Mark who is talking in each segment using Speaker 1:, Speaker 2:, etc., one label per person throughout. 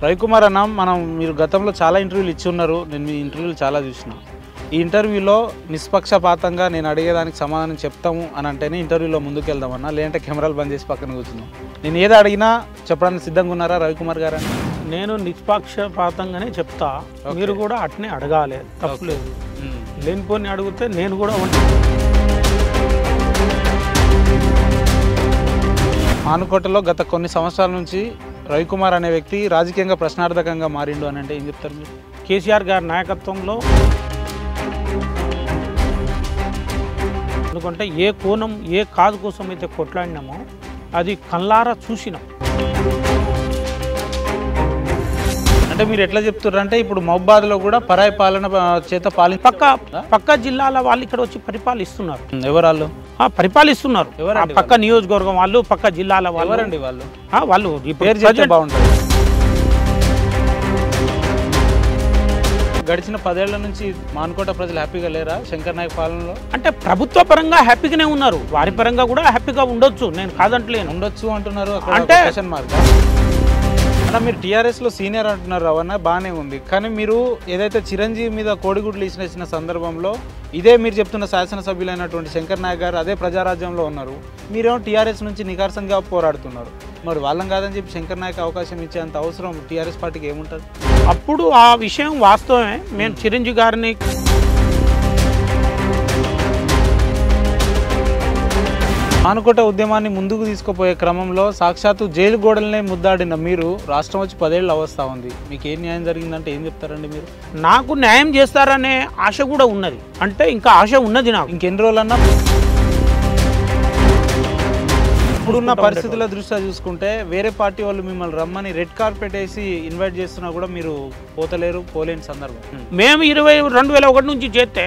Speaker 1: రవికుమార్ అన్న మనం మీరు గతంలో చాలా ఇంటర్వ్యూలు ఇచ్చి ఉన్నారు నేను మీ ఇంటర్వ్యూలు చాలా చూసిన ఈ ఇంటర్వ్యూలో నిష్పక్షపాతంగా నేను అడిగేదానికి సమాధానం చెప్తాము అని అంటేనే ఇంటర్వ్యూలో ముందుకు వెళ్దామన్నా లేదంటే కెమెరాలు బంద్ చేసి పక్కన కూర్చున్నాం నేను ఏది అడిగినా చెప్పడానికి సిద్ధంగా ఉన్నారా రవికుమార్ గారు నేను నిష్పక్షపాతంగానే చెప్తా మీరు కూడా అట్నే అడగాలి తప్పలేదు లేనిపోని అడిగితే నేను కూడా మానుకోటలో గత కొన్ని సంవత్సరాల నుంచి రవికుమార్ అనే వ్యక్తి రాజకీయంగా ప్రశ్నార్థకంగా మారిండు అని అంటే ఏం చెప్తారు మీరు కేసీఆర్ గారి నాయకత్వంలో ఎందుకంటే ఏ కోణం ఏ కాదు కోసం అయితే కొట్లాడినామో అది కళ్ళారా చూసినాం అంటే మీరు ఎట్లా చెప్తున్నారంటే అంటే ఇప్పుడు మహబాద్లో కూడా పరాయి పాలన చేత పాలి పక్క పక్క జిల్లాల వాళ్ళు ఇక్కడ వచ్చి పరిపాలిస్తున్నారు ఎవరాళ్ళు పరిపాలిస్తున్నారు పక్క నియోజకవర్గం వాళ్ళు పక్క జిల్లాల వాళ్ళు వాళ్ళు వాళ్ళు బాగుంటుంది గడిచిన పదేళ్ల నుంచి మాన్కోట ప్రజలు హ్యాపీగా లేరా శంకర్ నాయక్ పాలనలో అంటే ప్రభుత్వ పరంగా హ్యాపీగానే ఉన్నారు వారి పరంగా కూడా హ్యాపీగా ఉండొచ్చు నేను కాదంటలేను ఉండొచ్చు అంటున్నారు అంటే అన్న మీరు టీఆర్ఎస్లో సీనియర్ అంటున్నారు రవణ బాగానే ఉంది కానీ మీరు ఏదైతే చిరంజీవి మీద కోడిగుడ్లు ఇచ్చిన సందర్భంలో ఇదే మీరు చెప్తున్న శాసనసభ్యులైనటువంటి శంకర్ నాయక్ గారు అదే ప్రజారాజ్యంలో ఉన్నారు మీరేమో టీఆర్ఎస్ నుంచి నికార్సంగా పోరాడుతున్నారు మరి వాళ్ళం కాదని చెప్పి శంకర్ నాయక్ అవకాశం ఇచ్చేంత అవసరం టీఆర్ఎస్ పార్టీకి ఏముంటుంది అప్పుడు ఆ విషయం వాస్తవమే మేము చిరంజీవి గారిని మానుకోట ఉద్యమాన్ని ముందుకు తీసుకుపోయే క్రమంలో సాక్షాత్తు జైలు గోడలనే ముద్దాడిన మీరు రాష్ట్రం వచ్చి పదేళ్ళు అవస్థ ఉంది మీకు ఏం న్యాయం జరిగిందంటే ఏం చెప్తారండి మీరు నాకు న్యాయం చేస్తారనే ఆశ కూడా ఉన్నది అంటే ఇంకా ఆశ ఉన్నది నాకు ఇంకెన్ని రోజులన్నా ఇప్పుడున్న పరిస్థితుల దృష్ట్యా చూసుకుంటే వేరే పార్టీ వాళ్ళు మిమ్మల్ని రమ్మని రెడ్ కార్పెట్ వేసి ఇన్వైట్ చేస్తున్నా కూడా మీరు పోతలేరు పోలేని సందర్భం మేము ఇరవై రెండు వేల ఒకటి నుంచి చేస్తే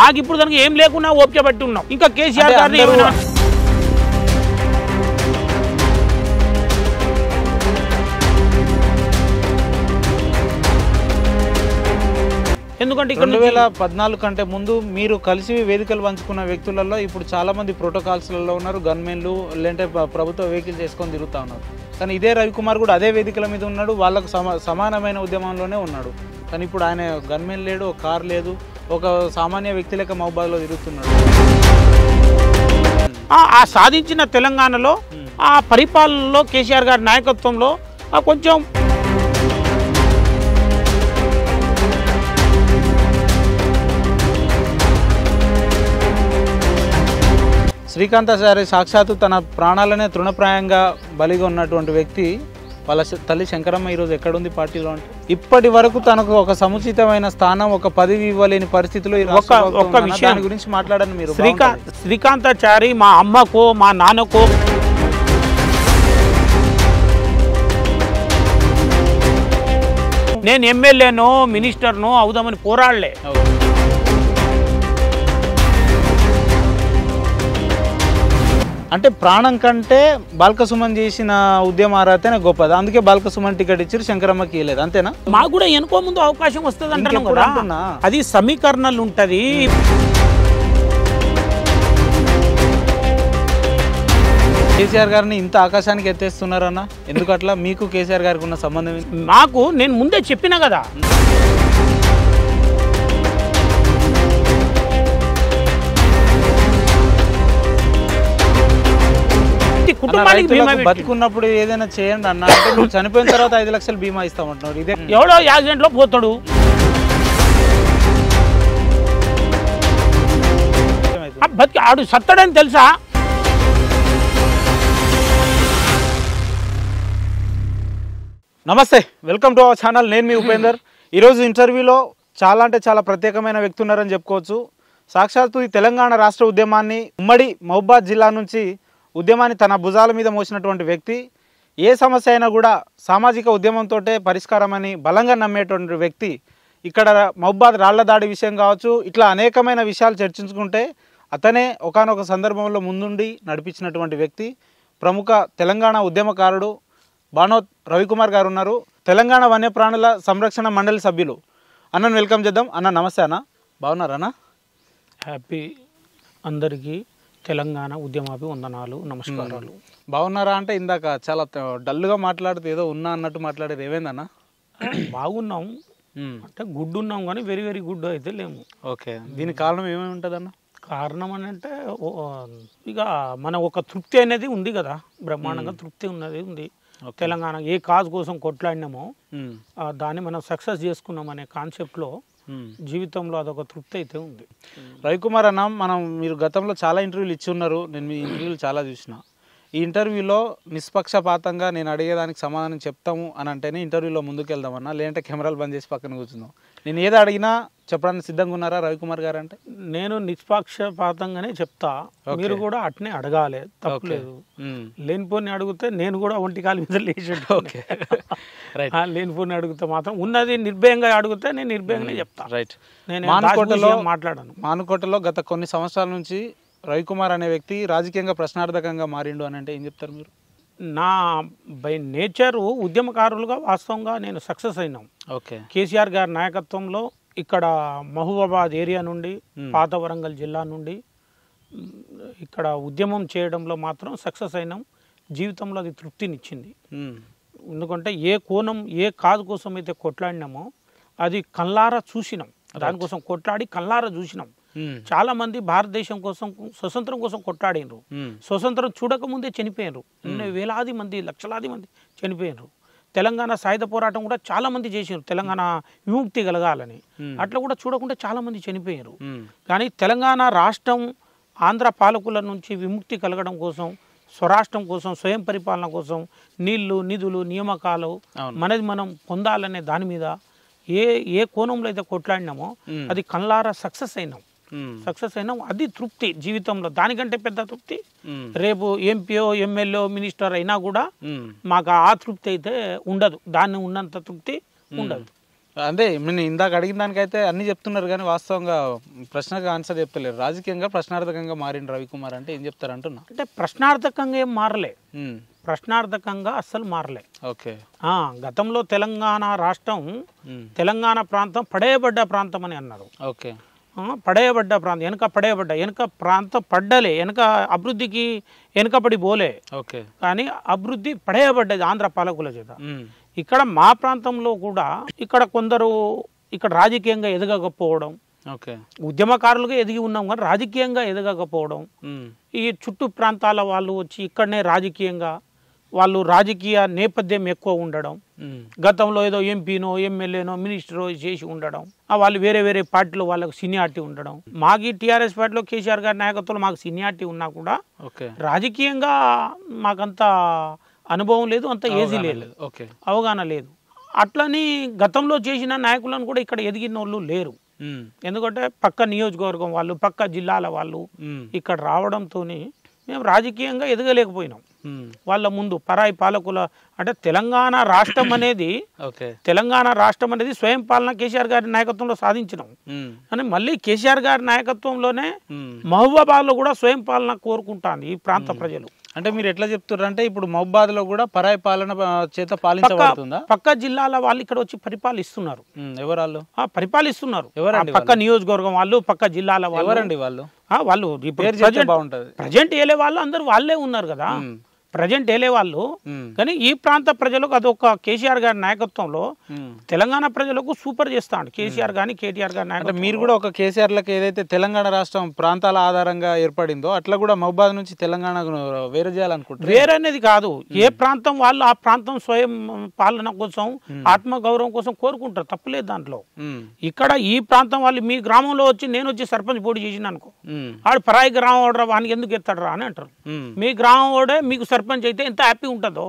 Speaker 1: మాకు ఇప్పుడు దానికి ఏం లేకున్నా ఓపిక పెట్టి ఉన్నాం ఇంకా కేసీఆర్ గారిని ఎందుకంటే రెండు వేల పద్నాలుగు కంటే ముందు మీరు కలిసి వేదికలు పంచుకున్న వ్యక్తులలో ఇప్పుడు చాలా మంది ప్రోటోకాల్స్లలో ఉన్నారు గన్మెన్లు లేదంటే ప్రభుత్వ వెహికల్ చేసుకొని తిరుగుతూ ఉన్నారు కానీ ఇదే రవికుమార్ కూడా అదే వేదికల మీద ఉన్నాడు వాళ్ళకు సమానమైన ఉద్యమంలోనే ఉన్నాడు కానీ ఇప్పుడు ఆయన గన్మెన్ లేడు కార్ లేదు ఒక సామాన్య వ్యక్తి లెక్క మహబాద్లో తిరుగుతున్నాడు ఆ సాధించిన తెలంగాణలో ఆ పరిపాలనలో కేసీఆర్ గారి నాయకత్వంలో కొంచెం సారి సాక్షాత్తు తన ప్రాణాలనే తృణప్రాయంగా బలిగా ఉన్నటువంటి వ్యక్తి వాళ్ళ తల్లి శంకరమ్మ ఈరోజు ఎక్కడుంది పార్టీలో అంటే ఇప్పటి వరకు తనకు ఒక సముచితమైన స్థానం ఒక పదవి ఇవ్వలేని పరిస్థితిలో ఒక ఒక్క గురించి మాట్లాడండి మీరు శ్రీకాంత్ శ్రీకాంతాచారి మా అమ్మకో మా నాన్నకో నేను ఎమ్మెల్యేను మినిస్టర్ను అవుదామని పోరాడలే అంటే ప్రాణం కంటే బాల్కసుమన్ చేసిన ఉద్యమ అర్హతనే గొప్పది అందుకే బాల్కసుమన్ టికెట్ ఇచ్చారు శంకరమ్మకి ఇవ్వలేదు అంతేనా మాకు కూడా ఎనుకో ముందు అవకాశం వస్తుంది అంటున్నాం అది సమీకరణలు ఉంటది కేసీఆర్ గారిని ఇంత ఆకాశానికి ఎత్తేస్తున్నారన్న ఎందుకట్లా మీకు కేసీఆర్ గారికి ఉన్న సంబంధం మాకు నేను ముందే చెప్పిన కదా కుటుంబానికి బీమా బతుకున్నప్పుడు ఏదైనా చేయండి అన్న అంటే నువ్వు చనిపోయిన తర్వాత ఐదు లక్షలు బీమా ఇస్తామంటున్నారు ఇదే ఎవడో లో పోతాడు బతికి ఆడు సత్తాడని తెలుసా నమస్తే వెల్కమ్ టు అవర్ ఛానల్ నేను మీ ఉపేందర్ ఈరోజు ఇంటర్వ్యూలో చాలా అంటే చాలా ప్రత్యేకమైన వ్యక్తి ఉన్నారని చెప్పుకోవచ్చు సాక్షాత్తు ఈ తెలంగాణ రాష్ట్ర ఉద్యమాన్ని ఉమ్మడి మహబాద్ జిల్లా నుంచి ఉద్యమాన్ని తన భుజాల మీద మోసినటువంటి వ్యక్తి ఏ సమస్య అయినా కూడా సామాజిక ఉద్యమంతో పరిష్కారమని బలంగా నమ్మేటువంటి వ్యక్తి ఇక్కడ మహబాద్ రాళ్ల దాడి విషయం కావచ్చు ఇట్లా అనేకమైన విషయాలు చర్చించుకుంటే అతనే ఒకనొక సందర్భంలో ముందుండి నడిపించినటువంటి వ్యక్తి ప్రముఖ తెలంగాణ ఉద్యమకారుడు బానోత్ రవికుమార్ గారు ఉన్నారు తెలంగాణ వన్యప్రాణుల సంరక్షణ మండలి సభ్యులు అన్నను వెల్కమ్ చేద్దాం అన్న నమస్తే అన్న బాగున్నారా హ్యాపీ అందరికీ తెలంగాణ వందనాలు నమస్కారాలు బాగున్నారా అంటే ఇందాక చాలా డల్గా మాట్లాడితే ఏదో ఉన్నా అన్నట్టు మాట్లాడేది ఏమైందన్నా బాగున్నాం అంటే గుడ్ ఉన్నాం కానీ వెరీ వెరీ గుడ్ అయితే లేము ఓకే దీనికి కారణం ఏమేమి ఉంటుంది అన్న కారణం అని అంటే ఇక మన ఒక తృప్తి అనేది ఉంది కదా బ్రహ్మాండంగా తృప్తి ఉన్నది ఉంది తెలంగాణ ఏ కాజ్ కోసం కొట్లాడినామో దాన్ని మనం సక్సెస్ చేసుకున్నాం అనే కాన్సెప్ట్లో జీవితంలో అదొక తృప్తి అయితే ఉంది రవికుమార్ అన్న మనం మీరు గతంలో చాలా ఇంటర్వ్యూలు ఇచ్చి ఉన్నారు నేను మీ ఇంటర్వ్యూలు చాలా చూసిన ఈ ఇంటర్వ్యూలో నిష్పక్షపాతంగా నేను అడిగేదానికి సమాధానం చెప్తాము అని అంటేనే ఇంటర్వ్యూలో ముందుకెళ్దామన్నా లేదంటే కెమెరాలు బంద్ చేసి పక్కన కూర్చుందాం నేను ఏది అడిగినా చెప్పడానికి సిద్ధంగా ఉన్నారా రవికుమార్ గారు అంటే నేను నిష్పక్షపాతంగానే చెప్తా మీరు కూడా అట్నే అడగాలి తప్పలేదు లేనిపోని అడిగితే నేను కూడా ఒంటి కాలు మీద లేచి ఓకే లేనిపోని అడిగితే మాత్రం ఉన్నది నిర్భయంగా అడిగితే నేను నిర్భయంగానే చెప్తా రైట్ నేను మానుకోటలో మాట్లాడాను మానుకోటలో గత కొన్ని సంవత్సరాల నుంచి రవికుమార్ అనే వ్యక్తి రాజకీయంగా ప్రశ్నార్థకంగా మారిండు అని అంటే ఏం చెప్తారు మీరు నా బై నేచరు ఉద్యమకారులుగా వాస్తవంగా నేను సక్సెస్ అయినాం ఓకే కేసీఆర్ గారి నాయకత్వంలో ఇక్కడ మహబూబాబాద్ ఏరియా నుండి పాత వరంగల్ జిల్లా నుండి ఇక్కడ ఉద్యమం చేయడంలో మాత్రం సక్సెస్ అయినాం జీవితంలో అది తృప్తినిచ్చింది ఎందుకంటే ఏ కోణం ఏ కాదు కోసం అయితే కొట్లాడినామో అది కళ్ళారా చూసినాం దానికోసం కొట్లాడి కళ్ళారా చూసినాం చాలా మంది భారతదేశం కోసం స్వతంత్రం కోసం కొట్లాడినరు స్వతంత్రం చూడకముందే చనిపోయినరు వేలాది మంది లక్షలాది మంది చనిపోయినరు తెలంగాణ సాయుధ పోరాటం కూడా చాలా మంది చేసినారు తెలంగాణ విముక్తి కలగాలని అట్లా కూడా చూడకుండా చాలా మంది చనిపోయారు కానీ తెలంగాణ రాష్ట్రం ఆంధ్ర పాలకుల నుంచి విముక్తి కలగడం కోసం స్వరాష్ట్రం కోసం స్వయం పరిపాలన కోసం నీళ్లు నిధులు నియామకాలు మనది మనం పొందాలనే దాని మీద ఏ ఏ కోణంలో అయితే కొట్లాడినామో అది కళ్ళారా సక్సెస్ అయినాం Hmm. సక్సెస్ అయినా అది తృప్తి జీవితంలో దానికంటే పెద్ద తృప్తి hmm. రేపు ఎంపీఓ ఎమ్మెల్యే మినిస్టర్ అయినా కూడా hmm. మాకు ఆ తృప్తి అయితే ఉండదు దాన్ని ఉన్నంత తృప్తి ఉండదు అంటే నేను ఇందాక అడిగిన దానికైతే అన్ని చెప్తున్నారు కానీ వాస్తవంగా ప్రశ్నకు ఆన్సర్ చెప్తలేరు రాజకీయంగా ప్రశ్నార్థకంగా మారిన రవికుమార్ అంటే ఏం చెప్తారు అంటున్నా అంటే ప్రశ్నార్థకంగా ఏం మారలే ప్రశ్నార్థకంగా అస్సలు మారలే ఓకే ఆ గతంలో తెలంగాణ రాష్ట్రం తెలంగాణ ప్రాంతం పడేయబడ్డ ప్రాంతం అని అన్నారు ఓకే పడేయబడ్డ ప్రాంతం వెనుక పడేయబడ్డ వెనుక ప్రాంతం పడ్డలే వెనుక అభివృద్ధికి వెనుకబడి పోలే ఓకే కానీ అభివృద్ధి పడేయబడ్డది ఆంధ్ర పాలకుల చేత ఇక్కడ మా ప్రాంతంలో కూడా ఇక్కడ కొందరు ఇక్కడ రాజకీయంగా ఎదగకపోవడం ఓకే ఉద్యమకారులుగా ఎదిగి ఉన్నాం కానీ రాజకీయంగా ఎదగకపోవడం ఈ చుట్టూ ప్రాంతాల వాళ్ళు వచ్చి ఇక్కడనే రాజకీయంగా వాళ్ళు రాజకీయ నేపథ్యం ఎక్కువ ఉండడం గతంలో ఏదో ఎంపీనో ఎమ్మెల్యేనో మినిస్టరో చేసి ఉండడం వాళ్ళు వేరే వేరే పార్టీలో వాళ్ళకు సీనియార్టీ ఉండడం మాకు టీఆర్ఎస్ పార్టీలో కేసీఆర్ గారి నాయకత్వంలో మాకు సీనియార్టీ ఉన్నా కూడా రాజకీయంగా మాకంత అనుభవం లేదు అంత ఏజీ లేదు అవగాహన లేదు అట్లని గతంలో చేసిన నాయకులను కూడా ఇక్కడ ఎదిగిన వాళ్ళు లేరు ఎందుకంటే పక్క నియోజకవర్గం వాళ్ళు పక్క జిల్లాల వాళ్ళు ఇక్కడ రావడంతో మేము రాజకీయంగా ఎదగలేకపోయినాం వాళ్ళ ముందు పరాయి పాలకుల అంటే తెలంగాణ రాష్ట్రం అనేది తెలంగాణ రాష్ట్రం అనేది స్వయం పాలన కేసీఆర్ గారి నాయకత్వంలో సాధించినాం అని మళ్ళీ కేసీఆర్ గారి నాయకత్వంలోనే మహబూబాబాద్ లో కూడా స్వయం పాలన కోరుకుంటాను ఈ ప్రాంత ప్రజలు అంటే మీరు ఎట్లా చెప్తున్నారు అంటే ఇప్పుడు మహబాద్ లో కూడా పరాయి పాలన చేత పాలించబడుతుందా పక్క జిల్లాల వాళ్ళు ఇక్కడ వచ్చి పరిపాలిస్తున్నారు ఎవరు పరిపాలిస్తున్నారు ఎవరు పక్క నియోజకవర్గం వాళ్ళు పక్క జిల్లాల వాళ్ళు ఎవరండి వాళ్ళు వాళ్ళు ప్రజెంట్ ఏలే వాళ్ళు అందరు వాళ్ళే ఉన్నారు కదా ప్రజెంట్ వేలే వాళ్ళు కానీ ఈ ప్రాంత ప్రజలకు అదొక కేసీఆర్ గారి నాయకత్వంలో తెలంగాణ ప్రజలకు సూపర్ చేస్తాడు కేసీఆర్ గానీ కేటీఆర్ గారి నాయకత్వం మీరు కూడా ఒక కేసీఆర్ లకు ఏదైతే తెలంగాణ రాష్ట్రం ప్రాంతాల ఆధారంగా ఏర్పడిందో అట్లా కూడా మహబాద్ నుంచి తెలంగాణ వేరే చేయాలనుకుంటారు వేరే అనేది కాదు ఏ ప్రాంతం వాళ్ళు ఆ ప్రాంతం స్వయం పాలన కోసం ఆత్మ గౌరవం కోసం కోరుకుంటారు తప్పలేదు దాంట్లో ఇక్కడ ఈ ప్రాంతం వాళ్ళు మీ గ్రామంలో వచ్చి నేను వచ్చి సర్పంచ్ పోటీ చేసిన అనుకో ఆడు పరాయి గ్రామం ఓడరా వానికి ఎందుకు ఎత్తాడు రా అని అంటారు మీ గ్రామం ఓడే మీకు సర్పంచ్ సర్పంచ్ అయితే ఎంత హ్యాపీ ఉంటుందో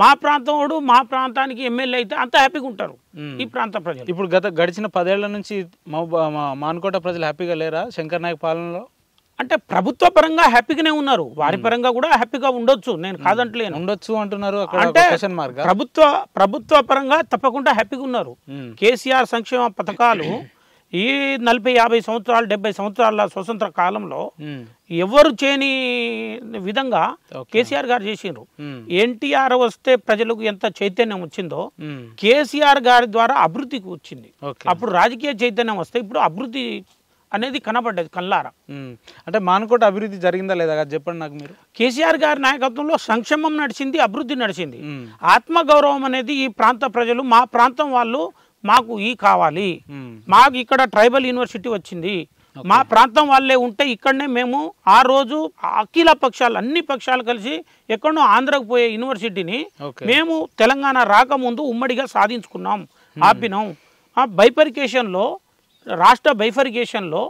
Speaker 1: మా ప్రాంతం వాడు మా ప్రాంతానికి ఎమ్మెల్యే అయితే అంత హ్యాపీగా ఉంటారు ఈ ప్రాంత ప్రజలు ఇప్పుడు గత గడిచిన పదేళ్ల నుంచి మానుకోట ప్రజలు హ్యాపీగా లేరా శంకర్ నాయక్ పాలనలో అంటే ప్రభుత్వ పరంగా హ్యాపీగానే ఉన్నారు వారి పరంగా కూడా హ్యాపీగా ఉండొచ్చు నేను కాదంటలేను ఉండొచ్చు అంటున్నారు అంటే ప్రభుత్వ ప్రభుత్వ పరంగా తప్పకుండా హ్యాపీగా ఉన్నారు కేసీఆర్ సంక్షేమ పథకాలు ఈ నలభై యాభై సంవత్సరాలు డెబ్బై సంవత్సరాల స్వతంత్ర కాలంలో ఎవరు చేయని విధంగా కేసీఆర్ గారు చేసిండ్రు ఎన్టీఆర్ వస్తే ప్రజలకు ఎంత చైతన్యం వచ్చిందో కేసీఆర్ గారి ద్వారా అభివృద్ధికి వచ్చింది అప్పుడు రాజకీయ చైతన్యం వస్తే ఇప్పుడు అభివృద్ధి అనేది కనబడ్డది కల్లారా అంటే మానకోట అభివృద్ధి జరిగిందా లేదా చెప్పండి నాకు మీరు కేసీఆర్ గారి నాయకత్వంలో సంక్షేమం నడిచింది అభివృద్ధి నడిచింది ఆత్మగౌరవం అనేది ఈ ప్రాంత ప్రజలు మా ప్రాంతం వాళ్ళు మాకు ఈ కావాలి మాకు ఇక్కడ ట్రైబల్ యూనివర్సిటీ వచ్చింది మా ప్రాంతం వాళ్ళే ఉంటే ఇక్కడనే మేము ఆ రోజు అఖిల పక్షాలు అన్ని పక్షాలు కలిసి ఎక్కడో ఆంధ్రకు పోయే యూనివర్సిటీని మేము తెలంగాణ రాకముందు ఉమ్మడిగా సాధించుకున్నాం ఆపినాం ఆ బైఫర్కేషన్లో రాష్ట్ర బైఫరికేషన్లో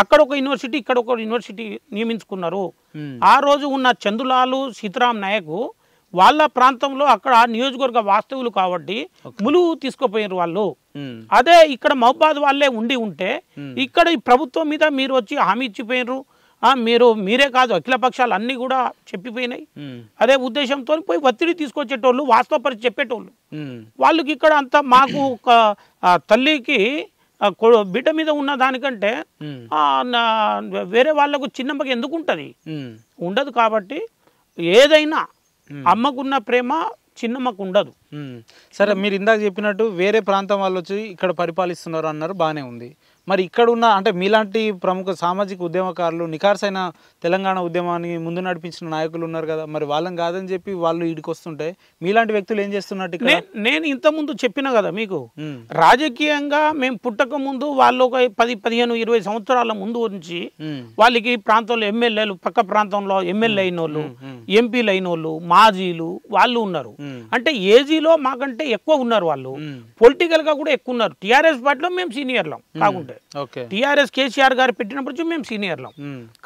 Speaker 1: అక్కడ ఒక యూనివర్సిటీ ఇక్కడ ఒక యూనివర్సిటీ నియమించుకున్నారు ఆ రోజు ఉన్న చందులాలు సీతారాం నాయక్ వాళ్ళ ప్రాంతంలో అక్కడ నియోజకవర్గ వాస్తవులు కాబట్టి ములువు తీసుకుపోయినారు వాళ్ళు అదే ఇక్కడ మహబాద్ వాళ్ళే ఉండి ఉంటే ఇక్కడ ఈ ప్రభుత్వం మీద మీరు వచ్చి హామీ ఇచ్చిపోయినారు మీరు మీరే కాదు అఖిల పక్షాలు అన్ని కూడా చెప్పిపోయినాయి అదే ఉద్దేశంతో పోయి ఒత్తిడి తీసుకొచ్చేటోళ్ళు వాస్తవ పరిస్థితి చెప్పేటోళ్ళు వాళ్ళకి ఇక్కడ అంత మాకు ఒక తల్లికి బిడ్డ మీద ఉన్న దానికంటే వేరే వాళ్ళకు చిన్నమ్మకి ఎందుకు ఉంటుంది ఉండదు కాబట్టి ఏదైనా అమ్మకున్న ప్రేమ చిన్నమ్మకు ఉండదు సరే మీరు ఇందాక చెప్పినట్టు వేరే ప్రాంతం వాళ్ళు వచ్చి ఇక్కడ పరిపాలిస్తున్నారు అన్నారు బాగానే ఉంది మరి ఇక్కడ ఉన్న అంటే మీలాంటి ప్రముఖ సామాజిక ఉద్యమకారులు నిఖార్సైన తెలంగాణ ఉద్యమాన్ని ముందు నడిపించిన నాయకులు ఉన్నారు కదా మరి వాళ్ళం కాదని చెప్పి వాళ్ళు ఇడికొస్తుంటే మీలాంటి వ్యక్తులు ఏం చేస్తున్నట్టు నేను ఇంతకుముందు చెప్పిన కదా మీకు రాజకీయంగా మేము పుట్టక ముందు వాళ్ళు ఒక పది పదిహేను ఇరవై సంవత్సరాల ముందు నుంచి వాళ్ళకి ప్రాంతంలో ఎమ్మెల్యేలు పక్క ప్రాంతంలో ఎమ్మెల్యే అయిన వాళ్ళు ఎంపీలు అయిన వాళ్ళు మాజీలు వాళ్ళు ఉన్నారు అంటే ఏజీలో మాకంటే ఎక్కువ ఉన్నారు వాళ్ళు పొలిటికల్ గా కూడా ఎక్కువ ఉన్నారు టీఆర్ఎస్ పార్టీలో మేము సీనియర్లం కాకుంటే టీఆర్ఎస్ కేసీఆర్ గారు పెట్టినప్పుడు మేము సీనియర్లం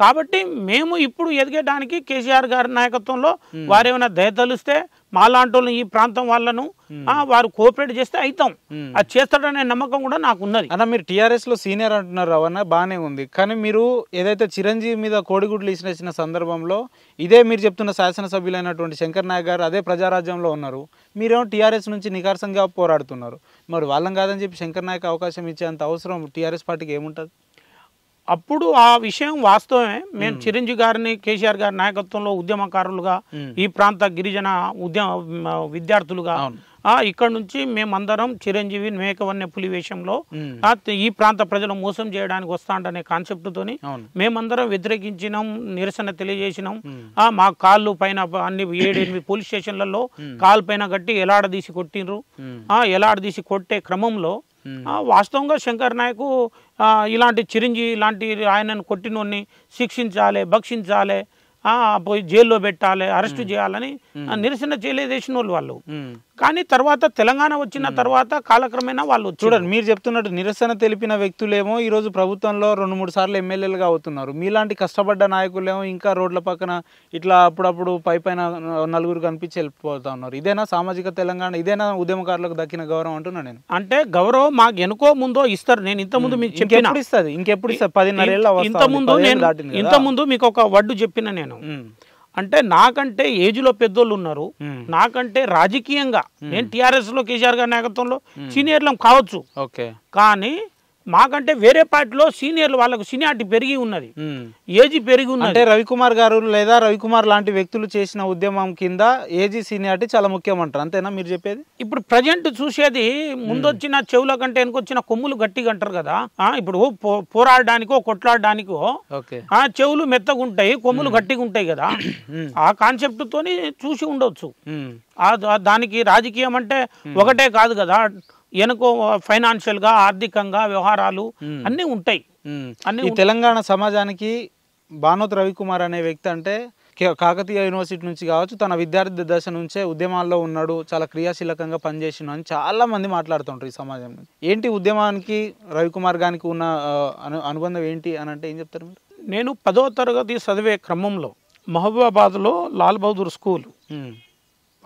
Speaker 1: కాబట్టి మేము ఇప్పుడు ఎదిగేటానికి కేసీఆర్ గారి నాయకత్వంలో వారేమైనా దయ తలిస్తే మాలాంటి ఈ ప్రాంతం వాళ్ళను వారు కోఆపరేట్ చేస్తే అవుతాం అది చేస్తాడనే నమ్మకం కూడా నాకు ఉన్నది అన్న మీరు టిఆర్ఎస్ లో సీనియర్ అంటున్నారు అవన్న బాగానే ఉంది కానీ మీరు ఏదైతే చిరంజీవి మీద కోడిగుడ్లు ఇచ్చిన సందర్భంలో ఇదే మీరు చెప్తున్న శాసనసభ్యులైనటువంటి శంకర్ నాయక్ గారు అదే ప్రజారాజ్యంలో ఉన్నారు మీరేమో టిఆర్ఎస్ నుంచి నికార్సంగా పోరాడుతున్నారు మరి వాళ్ళం కాదని చెప్పి శంకర్ నాయక్ అవకాశం ఇచ్చేంత అవసరం టిఆర్ఎస్ పార్టీకి ఏముంటుంది అప్పుడు ఆ విషయం వాస్తవమే మేము చిరంజీవి గారిని కేసీఆర్ గారి నాయకత్వంలో ఉద్యమకారులుగా ఈ ప్రాంత గిరిజన ఉద్యమ విద్యార్థులుగా ఆ ఇక్కడ నుంచి మేమందరం చిరంజీవి మేకవన్య పులి వేషంలో ఈ ప్రాంత ప్రజలు మోసం చేయడానికి కాన్సెప్ట్ తోని మేమందరం వ్యతిరేకించినాం నిరసన తెలియజేసినాం మా కాళ్ళు పైన అన్ని ఎనిమిది పోలీస్ స్టేషన్లలో కాలు పైన కట్టి ఎలాడదీసి కొట్టినరు ఎలాడదీసి కొట్టే క్రమంలో Hmm. వాస్తవంగా శంకర్ నాయకు ఇలాంటి చిరంజీవి ఇలాంటి ఆయనను కొట్టినోడిని శిక్షించాలి భక్షించాలి పోయి జైల్లో పెట్టాలి అరెస్ట్ hmm. చేయాలని hmm. నిరసన చేయలేదేసిన వాళ్ళు వాళ్ళు కానీ తర్వాత తెలంగాణ వచ్చిన తర్వాత కాలక్రమేణా వాళ్ళు చూడండి మీరు చెప్తున్నట్టు నిరసన తెలిపిన వ్యక్తులేమో ఈ రోజు ప్రభుత్వంలో రెండు మూడు సార్లు ఎమ్మెల్యేలుగా అవుతున్నారు మీలాంటి కష్టపడ్డ నాయకులేమో ఇంకా రోడ్ల పక్కన ఇట్లా అప్పుడప్పుడు పై పైన నలుగురు కనిపించి వెళ్ళిపోతా ఉన్నారు ఇదేనా సామాజిక తెలంగాణ ఇదేనా ఉద్యమకారులకు దక్కిన గౌరవం అంటున్నా నేను అంటే గౌరవం మాకు ఎనుకో ముందో ఇస్తారు నేను ఇంతకుముందు ముందు చెప్పిన ఇస్తుంది ఇంకెప్పుడు ఇస్తారు పదిన్నర ఇంత నేను ఇంత ముందు మీకు ఒక వడ్డు చెప్పిన నేను అంటే నాకంటే ఏజ్లో పెద్దోళ్ళు ఉన్నారు నాకంటే రాజకీయంగా నేను టీఆర్ఎస్లో కేసీఆర్ గారి నాయకత్వంలో సీనియర్లం కావచ్చు ఓకే కానీ మాకంటే వేరే పార్టీలో సీనియర్లు వాళ్ళకు సీనియారిటీ పెరిగి ఉన్నది ఏజీ పెరిగి ఉన్నది అంటే రవికుమార్ గారు లేదా రవికుమార్ లాంటి వ్యక్తులు చేసిన ఉద్యమం కింద ఏజీ సీనియారిటీ చాలా ముఖ్యం అంటారు అంతేనా మీరు చెప్పేది ఇప్పుడు ప్రజెంట్ చూసేది ముందొచ్చిన చెవుల కంటే వెనుకొచ్చిన కొమ్ములు గట్టిగా అంటారు కదా ఇప్పుడు పోరాడడానికో కొట్లాడడానికో ఆ చెవులు మెత్తగుంటాయి కొమ్ములు గట్టిగా ఉంటాయి కదా ఆ కాన్సెప్ట్ తోని చూసి ఉండొచ్చు దానికి రాజకీయం అంటే ఒకటే కాదు కదా వెనుక ఫైనాన్షియల్గా ఆర్థికంగా వ్యవహారాలు అన్నీ ఉంటాయి అన్ని తెలంగాణ సమాజానికి భానోత్ రవికుమార్ అనే వ్యక్తి అంటే కాకతీయ యూనివర్సిటీ నుంచి కావచ్చు తన విద్యార్థి దశ నుంచే ఉద్యమాల్లో ఉన్నాడు చాలా క్రియాశీలకంగా పనిచేసిన అని చాలా మంది మాట్లాడుతుంటారు ఈ సమాజం ఏంటి ఉద్యమానికి రవికుమార్ గారికి ఉన్న అనుబంధం ఏంటి అని అంటే ఏం చెప్తారు మీరు నేను పదో తరగతి చదివే క్రమంలో మహబూబాబాద్లో లాల్ బహదూర్ స్కూల్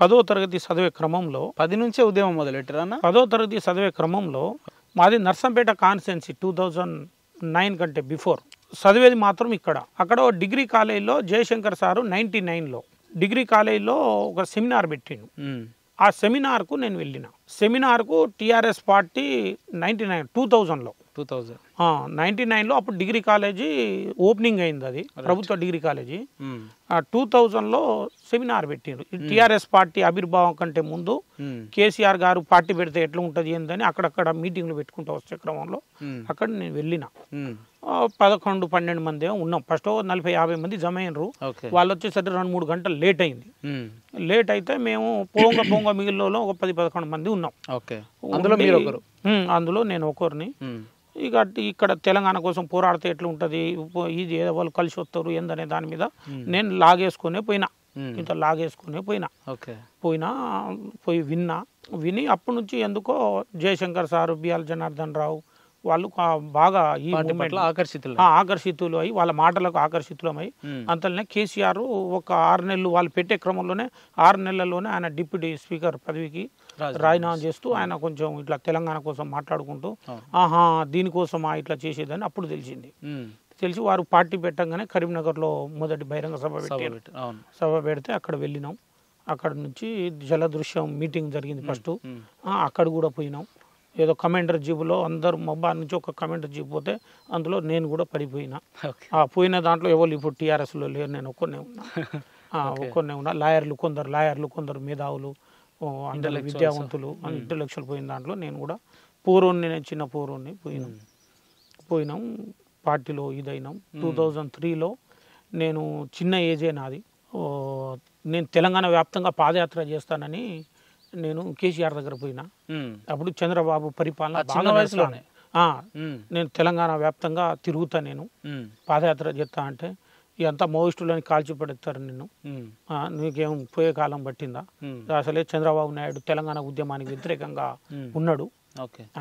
Speaker 1: పదో తరగతి చదివే క్రమంలో పది నుంచే ఉద్యమం మొదలెట్టారన్న పదో తరగతి చదివే క్రమంలో మాది Narsampet constituency two thousand nine కంటే బిఫోర్ చదివేది మాత్రం ఇక్కడ అక్కడ డిగ్రీ కాలేజీలో జయశంకర్ సారు నైంటీ నైన్లో డిగ్రీ కాలేజీలో ఒక సెమినార్ పెట్టిండు ఆ సెమినార్కు నేను వెళ్ళిన సెమినార్కు TRS party ninety nine two థౌజండ్లో టూ థౌజండ్ నైన్ నైన్లో అప్పుడు డిగ్రీ కాలేజీ ఓపెనింగ్ అయింది అది ప్రభుత్వ డిగ్రీ కాలేజీ hmm. టూ థౌజండ్లో సెమినార్ పెట్టిండు hmm. టీఆర్ఎస్ పార్టీ ఆవిర్భావం కంటే ముందు hmm. కేసీఆర్ గారు పార్టీ పెడితే ఎట్లా ఉంటుంది ఏందని అక్కడక్కడ మీటింగ్లు పెట్టుకుంటూ వచ్చే క్రమంలో అక్కడ నేను వెళ్ళిన పదకొండు పన్నెండు మంది ఉన్నాం ఫస్ట్ నలభై యాభై మంది జమ అయినరు వాళ్ళు వచ్చేసరికి రెండు మూడు గంటలు లేట్ అయింది లేట్ అయితే మేము పోంగ పొంగ మిగిలిన ఒక పది పదకొండు మంది ఉన్నాం అందులో మీరు అందులో నేను ఒకరిని ఇక ఇక్కడ తెలంగాణ కోసం పోరాడితే ఎట్లా ఉంటుంది ఇది ఏదో వాళ్ళు కలిసి వస్తారు ఏందనే దాని మీద నేను లాగేసుకునే పోయినా ఇంత లాగేసుకునే పోయినా పోయినా పోయి విన్నా విని అప్పటి నుంచి ఎందుకో జయశంకర్ సార్ బిఆర్ జనార్దన్ రావు వాళ్ళు బాగా ఈ ఆకర్షితులు ఆకర్షితులు అయి వాళ్ళ మాటలకు ఆకర్షితులమై అంతలోనే కేసీఆర్ ఒక ఆరు నెలలు వాళ్ళు పెట్టే క్రమంలోనే ఆరు నెలల్లోనే ఆయన డిప్యూటీ స్పీకర్ పదవికి రాజీనామా చేస్తూ hmm. ఆయన కొంచెం ఇట్లా తెలంగాణ కోసం మాట్లాడుకుంటూ hmm. ఆహా దీనికోసమా ఇట్లా చేసేదని అప్పుడు తెలిసింది hmm. తెలిసి వారు పార్టీ పెట్టంగానే కరీంనగర్లో మొదటి బహిరంగ సభ సభ పెడితే అక్కడ వెళ్ళినాం అక్కడ నుంచి జలదృశ్యం మీటింగ్ జరిగింది ఫస్ట్ అక్కడ కూడా పోయినాం ఏదో కమాండర్ జీబులో అందరు మొబ్బా నుంచి ఒక కమాండర్ జీబు పోతే అందులో నేను కూడా పడిపోయినా ఆ పోయిన దాంట్లో ఎవరు ఇప్పుడు టీఆర్ఎస్లో లేరు నేను ఒక్కనే ఉన్నా ఒక్కనే ఉన్నా లాయర్లు కొందరు లాయర్లు కొందరు మేధావులు అందరు విద్యావంతులు ఇంటలెక్చువల్ పోయిన దాంట్లో నేను కూడా పూర్వన్ని నేను చిన్న పూర్వన్ని పోయినాం పోయినాం పార్టీలో ఇదైనాం టూ థౌజండ్ త్రీలో నేను చిన్న ఏజే నాది నేను తెలంగాణ వ్యాప్తంగా పాదయాత్ర చేస్తానని నేను కేసీఆర్ దగ్గర పోయినా అప్పుడు చంద్రబాబు పరిపాలన చిన్న వయసులోనే నేను తెలంగాణ వ్యాప్తంగా తిరుగుతా నేను పాదయాత్ర చేస్తా అంటే ఇదంతా మోయిస్టులని కాల్చి పెడతారు నిన్ను నీకేం పోయే కాలం పట్టిందా అసలే చంద్రబాబు నాయుడు తెలంగాణ ఉద్యమానికి వ్యతిరేకంగా ఉన్నాడు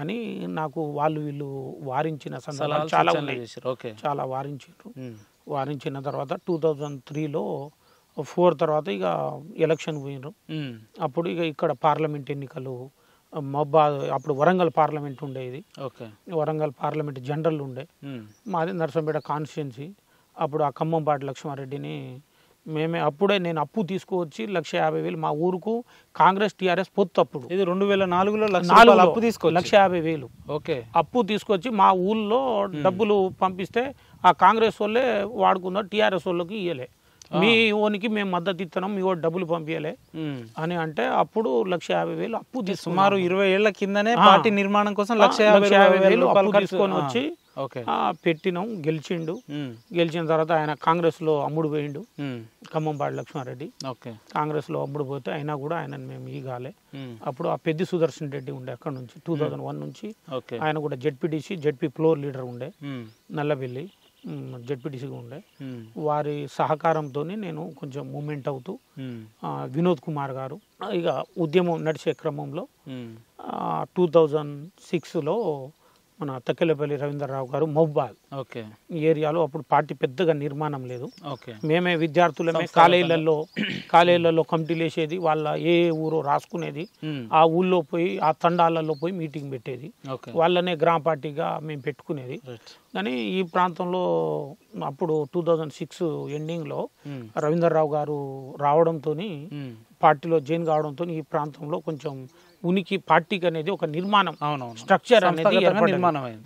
Speaker 1: అని నాకు వాళ్ళు వీళ్ళు వారించిన సందర్భాలు చాలా ఉన్నాయి చాలా వారించారు వారించిన తర్వాత టూ థౌజండ్ త్రీలో ఫోర్ తర్వాత ఇక ఎలక్షన్ పోయినారు అప్పుడు ఇక ఇక్కడ పార్లమెంట్ ఎన్నికలు మబ్బా అప్పుడు వరంగల్ పార్లమెంట్ ఉండేది వరంగల్ పార్లమెంట్ జనరల్ ఉండే మాది నర్సంపేట కాన్స్టిట్యున్సీ అప్పుడు ఆ ఖమ్మం పాటి లక్ష్మారెడ్డిని మేమే అప్పుడే నేను అప్పు తీసుకువచ్చి లక్ష యాభై వేలు మా ఊరుకు కాంగ్రెస్ టీఆర్ఎస్ పొత్తు అప్పుడు ఇది రెండు వేల నాలుగులో నాలుగు అప్పు తీసుకో లక్ష యాభై వేలు ఓకే అప్పు తీసుకొచ్చి మా ఊళ్ళో డబ్బులు పంపిస్తే ఆ కాంగ్రెస్ వాళ్ళే వాడుకున్నారు టీఆర్ఎస్ వాళ్ళకి ఇయ్యలే మీ ఓనికి మేము మద్దతు ఇస్తున్నాం మీ ఓటు డబ్బులు పంపించలే అని అంటే అప్పుడు లక్ష యాభై వేలు అప్పు సుమారు ఇరవై ఏళ్ల కిందనే పార్టీ నిర్మాణం కోసం లక్ష యాభై వేలు అప్పు తీసుకొని వచ్చి పెట్టినాం గెలిచిండు గెలిచిన తర్వాత ఆయన కాంగ్రెస్ లో అమ్ముడు పోయిండు ఖమ్మంపాడు లక్ష్మారెడ్డి కాంగ్రెస్ లో అమ్ముడు పోతే అయినా కూడా ఆయన మేము ఈగాలే అప్పుడు ఆ పెద్ద సుదర్శన్ రెడ్డి ఉండే అక్కడ నుంచి టూ థౌజండ్ వన్ నుంచి ఆయన కూడా జెడ్పీటీసీ జెడ్పీ ఫ్లోర్ లీడర్ ఉండే నల్లబెల్లి జడ్పీటీసీగా ఉండే వారి సహకారంతో నేను కొంచెం మూమెంట్ అవుతూ వినోద్ కుమార్ గారు ఇక ఉద్యమం నడిచే క్రమంలో టూ థౌజండ్ సిక్స్లో మన రవీంద్ర రవీంద్రరావు గారు మొబ్బాల్ ఓకే ఈ ఏరియాలో అప్పుడు పార్టీ పెద్దగా నిర్మాణం లేదు ఓకే మేమే విద్యార్థులమే కాలేజీలలో కాలేజీలలో కమిటీలు వేసేది వాళ్ళ ఏ ఊరు రాసుకునేది ఆ ఊళ్ళో పోయి ఆ తండాలలో పోయి మీటింగ్ పెట్టేది వాళ్ళనే గ్రామ పార్టీగా మేము పెట్టుకునేది కానీ ఈ ప్రాంతంలో అప్పుడు టూ థౌజండ్ సిక్స్ ఎండింగ్లో రవీంద్రరావు గారు రావడంతో పార్టీలో జాయిన్ కావడంతో ఈ ప్రాంతంలో కొంచెం ఉనికి పార్టీకి అనేది ఒక నిర్మాణం స్ట్రక్చర్ అనేది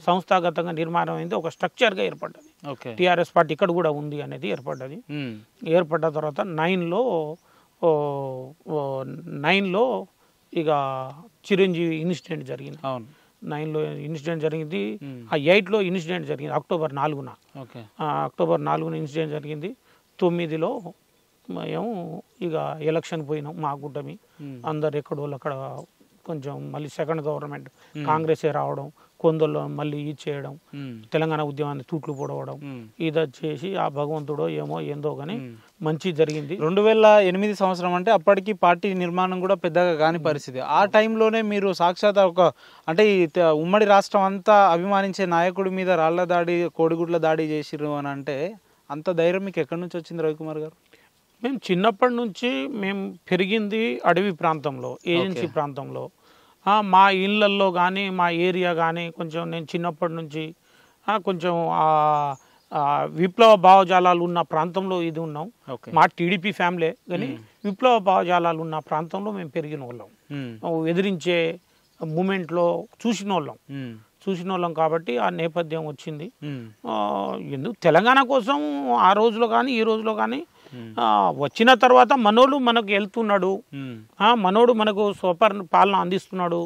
Speaker 1: సంస్థాగతంగా నిర్మాణం అయింది ఒక స్ట్రక్చర్ గా ఏర్పడ్డది టిఆర్ఎస్ పార్టీ ఇక్కడ కూడా ఉంది అనేది ఏర్పడ్డది ఏర్పడ్డ తర్వాత నైన్లో నైన్లో ఇక చిరంజీవి ఇన్సిడెంట్ జరిగింది అవును నైన్లో ఇన్సిడెంట్ జరిగింది ఆ ఎయిట్లో ఇన్సిడెంట్ జరిగింది అక్టోబర్ నాలుగున అక్టోబర్ నాలుగున ఇన్సిడెంట్ జరిగింది తొమ్మిదిలో మేము ఇక ఎలక్షన్ పోయినాం మా కూటమి అందరు ఎక్కడోళ్ళు అక్కడ కొంచెం మళ్ళీ సెకండ్ గవర్నమెంట్ కాంగ్రెసే రావడం కొందరు మళ్ళీ ఇది చేయడం తెలంగాణ ఉద్యమాన్ని తూట్లు పొడవడం ఇది వచ్చేసి ఆ భగవంతుడో ఏమో ఏందో కానీ మంచి జరిగింది రెండు వేల ఎనిమిది సంవత్సరం అంటే అప్పటికి పార్టీ నిర్మాణం కూడా పెద్దగా కాని పరిస్థితి ఆ టైంలోనే మీరు సాక్షాత్ ఒక అంటే ఈ ఉమ్మడి రాష్ట్రం అంతా అభిమానించే నాయకుడి మీద రాళ్ల దాడి కోడిగుడ్ల దాడి చేసిరు అని అంటే అంత ధైర్యం మీకు ఎక్కడి నుంచి వచ్చింది రవికుమార్ గారు మేము చిన్నప్పటి నుంచి మేము పెరిగింది అడవి ప్రాంతంలో ఏజెన్సీ ప్రాంతంలో మా ఇళ్ళల్లో కానీ మా ఏరియా కానీ కొంచెం నేను చిన్నప్పటి నుంచి కొంచెం విప్లవ భావజాలాలు ఉన్న ప్రాంతంలో ఇది ఉన్నాం మా టీడీపీ ఫ్యామిలీ కానీ విప్లవ భావజాలాలు ఉన్న ప్రాంతంలో మేము పెరిగిన వాళ్ళం ఎదిరించే మూమెంట్లో చూసిన వాళ్ళం చూసిన వాళ్ళం కాబట్టి ఆ నేపథ్యం వచ్చింది ఎందుకు తెలంగాణ కోసం ఆ రోజులో కానీ ఈ రోజులో కానీ వచ్చిన తర్వాత మనోడు మనకు వెళ్తున్నాడు ఆ మనోడు మనకు సూపర్ పాలన అందిస్తున్నాడు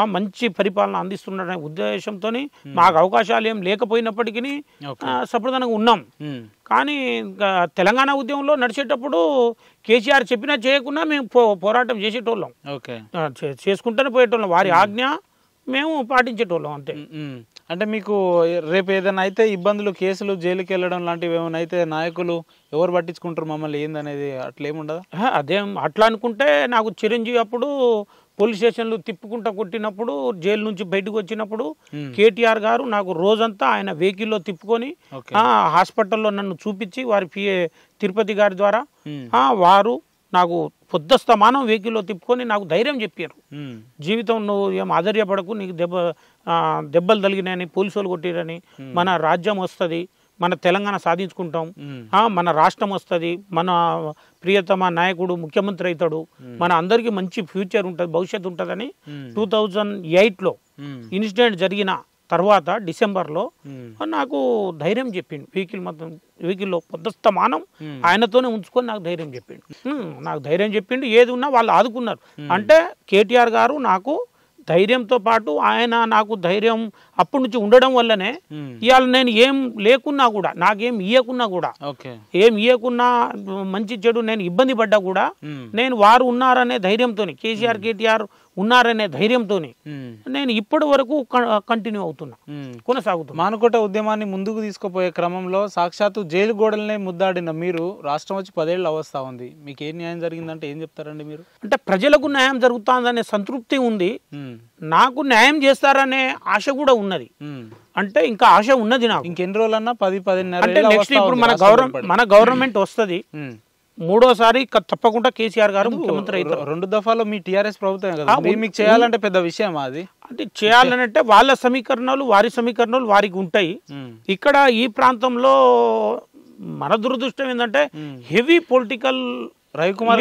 Speaker 1: ఆ మంచి పరిపాలన అందిస్తున్నాడు అనే ఉద్దేశంతో మాకు అవకాశాలు ఏం లేకపోయినప్పటికి సప్రధానంగా ఉన్నాం కానీ తెలంగాణ ఉద్యమంలో నడిచేటప్పుడు కేసీఆర్ చెప్పినా చేయకుండా మేము పోరాటం చేసేటోళ్ళం చేసుకుంటూనే పోయేటోళ్ళం వారి ఆజ్ఞ మేము పాటించేటోళ్ళం అంతే అంటే మీకు రేపు ఏదైనా అయితే ఇబ్బందులు కేసులు జైలుకి వెళ్ళడం లాంటివి ఏమైనా అయితే నాయకులు ఎవరు పట్టించుకుంటారు మమ్మల్ని ఏందనేది అట్లేముండదా అదేం అట్లా అనుకుంటే నాకు చిరంజీవి అప్పుడు పోలీస్ స్టేషన్లు తిప్పుకుంటా కొట్టినప్పుడు జైలు నుంచి బయటకు వచ్చినప్పుడు కేటీఆర్ గారు నాకు రోజంతా ఆయన వెహికల్లో తిప్పుకొని హాస్పిటల్లో నన్ను చూపించి వారి తిరుపతి గారి ద్వారా వారు నాకు పొద్దస్తమానం వెహికల్లో తిప్పుకొని నాకు ధైర్యం చెప్పారు జీవితం నువ్వు ఏం ఆధర్యపడకు నీకు దెబ్బ దెబ్బలు తలిగినాయని పోలీసు వాళ్ళు కొట్టిరని మన రాజ్యం వస్తుంది మన తెలంగాణ సాధించుకుంటాం మన రాష్ట్రం వస్తుంది మన ప్రియతమ నాయకుడు ముఖ్యమంత్రి అవుతాడు మన అందరికీ మంచి ఫ్యూచర్ ఉంటుంది భవిష్యత్తు ఉంటుందని టూ థౌజండ్ ఎయిట్లో ఇన్సిడెంట్ జరిగిన తర్వాత డిసెంబర్లో నాకు ధైర్యం చెప్పిండు వెహికల్ మొత్తం వెహికల్లో పెద్ద స్థమానం ఆయనతోనే ఉంచుకొని నాకు ధైర్యం చెప్పిండు నాకు ధైర్యం చెప్పిండు ఏది ఉన్నా వాళ్ళు ఆదుకున్నారు అంటే కేటీఆర్ గారు నాకు ధైర్యంతో పాటు ఆయన నాకు ధైర్యం అప్పటి నుంచి ఉండడం వల్లనే ఇవాళ నేను ఏం లేకున్నా కూడా నాకేం ఇయ్యకున్నా కూడా ఏం ఇయ్యకున్నా మంచి చెడు నేను ఇబ్బంది పడ్డా కూడా నేను వారు ఉన్నారనే ధైర్యంతో కేసీఆర్ కేటీఆర్ ఉన్నారనే ధైర్యంతో నేను ఇప్పటి వరకు కంటిన్యూ అవుతున్నా కొనసాగుతున్నా మానుకోట ఉద్యమాన్ని ముందుకు తీసుకుపోయే క్రమంలో సాక్షాత్తు జైలు గోడలనే ముద్దాడిన మీరు రాష్ట్రం వచ్చి పదేళ్ళు అవస్థా ఉంది మీకు ఏం న్యాయం జరిగిందంటే ఏం చెప్తారండి మీరు అంటే ప్రజలకు న్యాయం జరుగుతుందనే సంతృప్తి ఉంది నాకు న్యాయం చేస్తారనే ఆశ కూడా ఉన్నది అంటే ఇంకా ఆశ ఉన్నది నాకు ఇంకెన్ని రోజులన్నా పది పదిన్నర అంటే నెక్స్ట్ ఇప్పుడు మన గవర్నమెంట్ మన గవర్నమెంట్ వస్తుంది మూడోసారి తప్పకుండా కేసీఆర్ గారు ముఖ్యమంత్రి అవుతారు రెండు దఫాలో మీ టీఆర్ఎస్ ప్రభుత్వం కదా మీకు చేయాలంటే పెద్ద విషయం అది అంటే చేయాలనంటే వాళ్ళ సమీకరణలు వారి సమీకరణలు వారికి ఉంటాయి ఇక్కడ ఈ ప్రాంతంలో మన దురదృష్టం ఏంటంటే హెవీ పొలిటికల్ రవికుమార్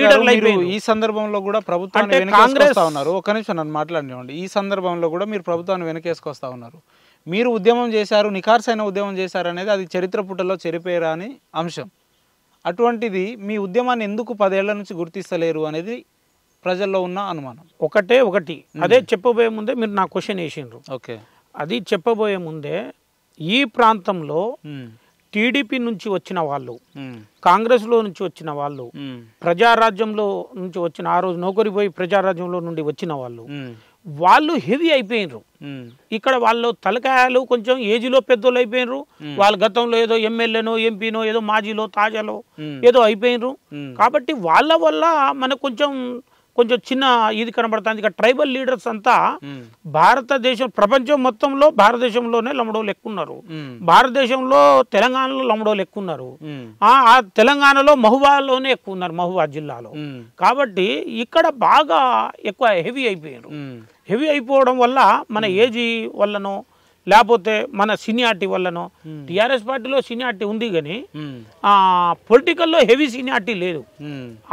Speaker 1: ఈ సందర్భంలో కూడా ప్రభుత్వాన్ని వెనకేసుకొస్తా ఉన్నారు ఒక నిమిషం నన్ను మాట్లాడినివ్వండి ఈ సందర్భంలో కూడా మీరు ప్రభుత్వాన్ని వెనకేసుకొస్తా ఉన్నారు మీరు ఉద్యమం చేశారు నిఖార్సైన ఉద్యమం చేశారు అనేది అది చరిత్ర పుటలో చెరిపోయారా అని అంశం అటువంటిది మీ ఉద్యమాన్ని ఎందుకు పదేళ్ల నుంచి గుర్తిస్తలేరు అనేది ప్రజల్లో ఉన్న అనుమానం ఒకటే ఒకటి అదే చెప్పబోయే ముందే మీరు నా క్వశ్చన్ వేసిండ్రు ఓకే అది చెప్పబోయే ముందే ఈ ప్రాంతంలో టీడీపీ నుంచి వచ్చిన వాళ్ళు కాంగ్రెస్లో నుంచి వచ్చిన వాళ్ళు ప్రజారాజ్యంలో నుంచి వచ్చిన ఆ రోజు నౌకరి పోయి ప్రజారాజ్యంలో నుండి వచ్చిన వాళ్ళు వాళ్ళు హెవీ అయిపోయినరు ఇక్కడ వాళ్ళు తలకాయలు కొంచెం ఏజ్లో పెద్దోళ్ళు అయిపోయినరు వాళ్ళ గతంలో ఏదో ఎమ్మెల్యేనో ఎంపీనో ఏదో మాజీలో తాజాలో ఏదో అయిపోయినరు కాబట్టి వాళ్ళ వల్ల మనకు కొంచెం కొంచెం చిన్న ఇది కనబడుతుంది ఇక ట్రైబల్ లీడర్స్ అంతా భారతదేశం ప్రపంచం మొత్తంలో భారతదేశంలోనే లమ్మడోలు ఉన్నారు భారతదేశంలో తెలంగాణలో లమ్మడోలు ఉన్నారు ఆ తెలంగాణలో మహువాలోనే ఎక్కువ ఉన్నారు మహువా జిల్లాలో కాబట్టి ఇక్కడ బాగా ఎక్కువ హెవీ అయిపోయారు హెవీ అయిపోవడం వల్ల మన ఏజీ వల్లనో లేకపోతే మన సీనియార్టీ వల్లనో టిఆర్ఎస్ పార్టీలో సీనియార్టీ ఉంది కానీ పొలిటికల్లో హెవీ సీనియార్టీ లేదు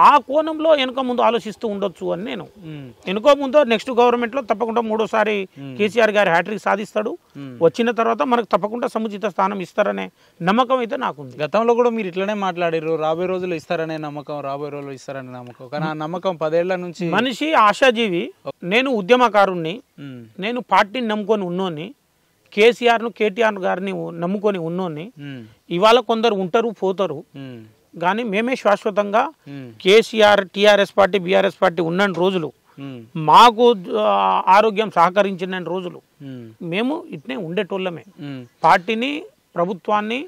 Speaker 1: ఆ కోణంలో వెనుక ముందు ఆలోచిస్తూ ఉండొచ్చు అని నేను వెనుక ముందు నెక్స్ట్ గవర్నమెంట్లో తప్పకుండా మూడోసారి కేసీఆర్ గారి హ్యాట్రిక్ సాధిస్తాడు వచ్చిన తర్వాత మనకు తప్పకుండా సముచిత స్థానం ఇస్తారనే నమ్మకం అయితే నాకుంది గతంలో కూడా మీరు ఇట్లనే మాట్లాడారు రాబోయే రోజులు ఇస్తారనే నమ్మకం రాబోయే రోజులు ఇస్తారనే నమ్మకం కానీ ఆ నమ్మకం పదేళ్ల నుంచి మనిషి ఆశాజీవి నేను ఉద్యమకారుణ్ణి నేను పార్టీని నమ్ముకొని ఉన్నోని కేసీఆర్ ను కేటీఆర్ గారిని నమ్ముకొని ఉన్నోని ఇవాళ కొందరు ఉంటారు పోతారు కానీ మేమే శాశ్వతంగా KCR TRS party BRS party ఉన్న రోజులు మాకు ఆరోగ్యం సహకరించిన రోజులు మేము ఇట్నే ఉండేటోళ్ళమే పార్టీని ప్రభుత్వాన్ని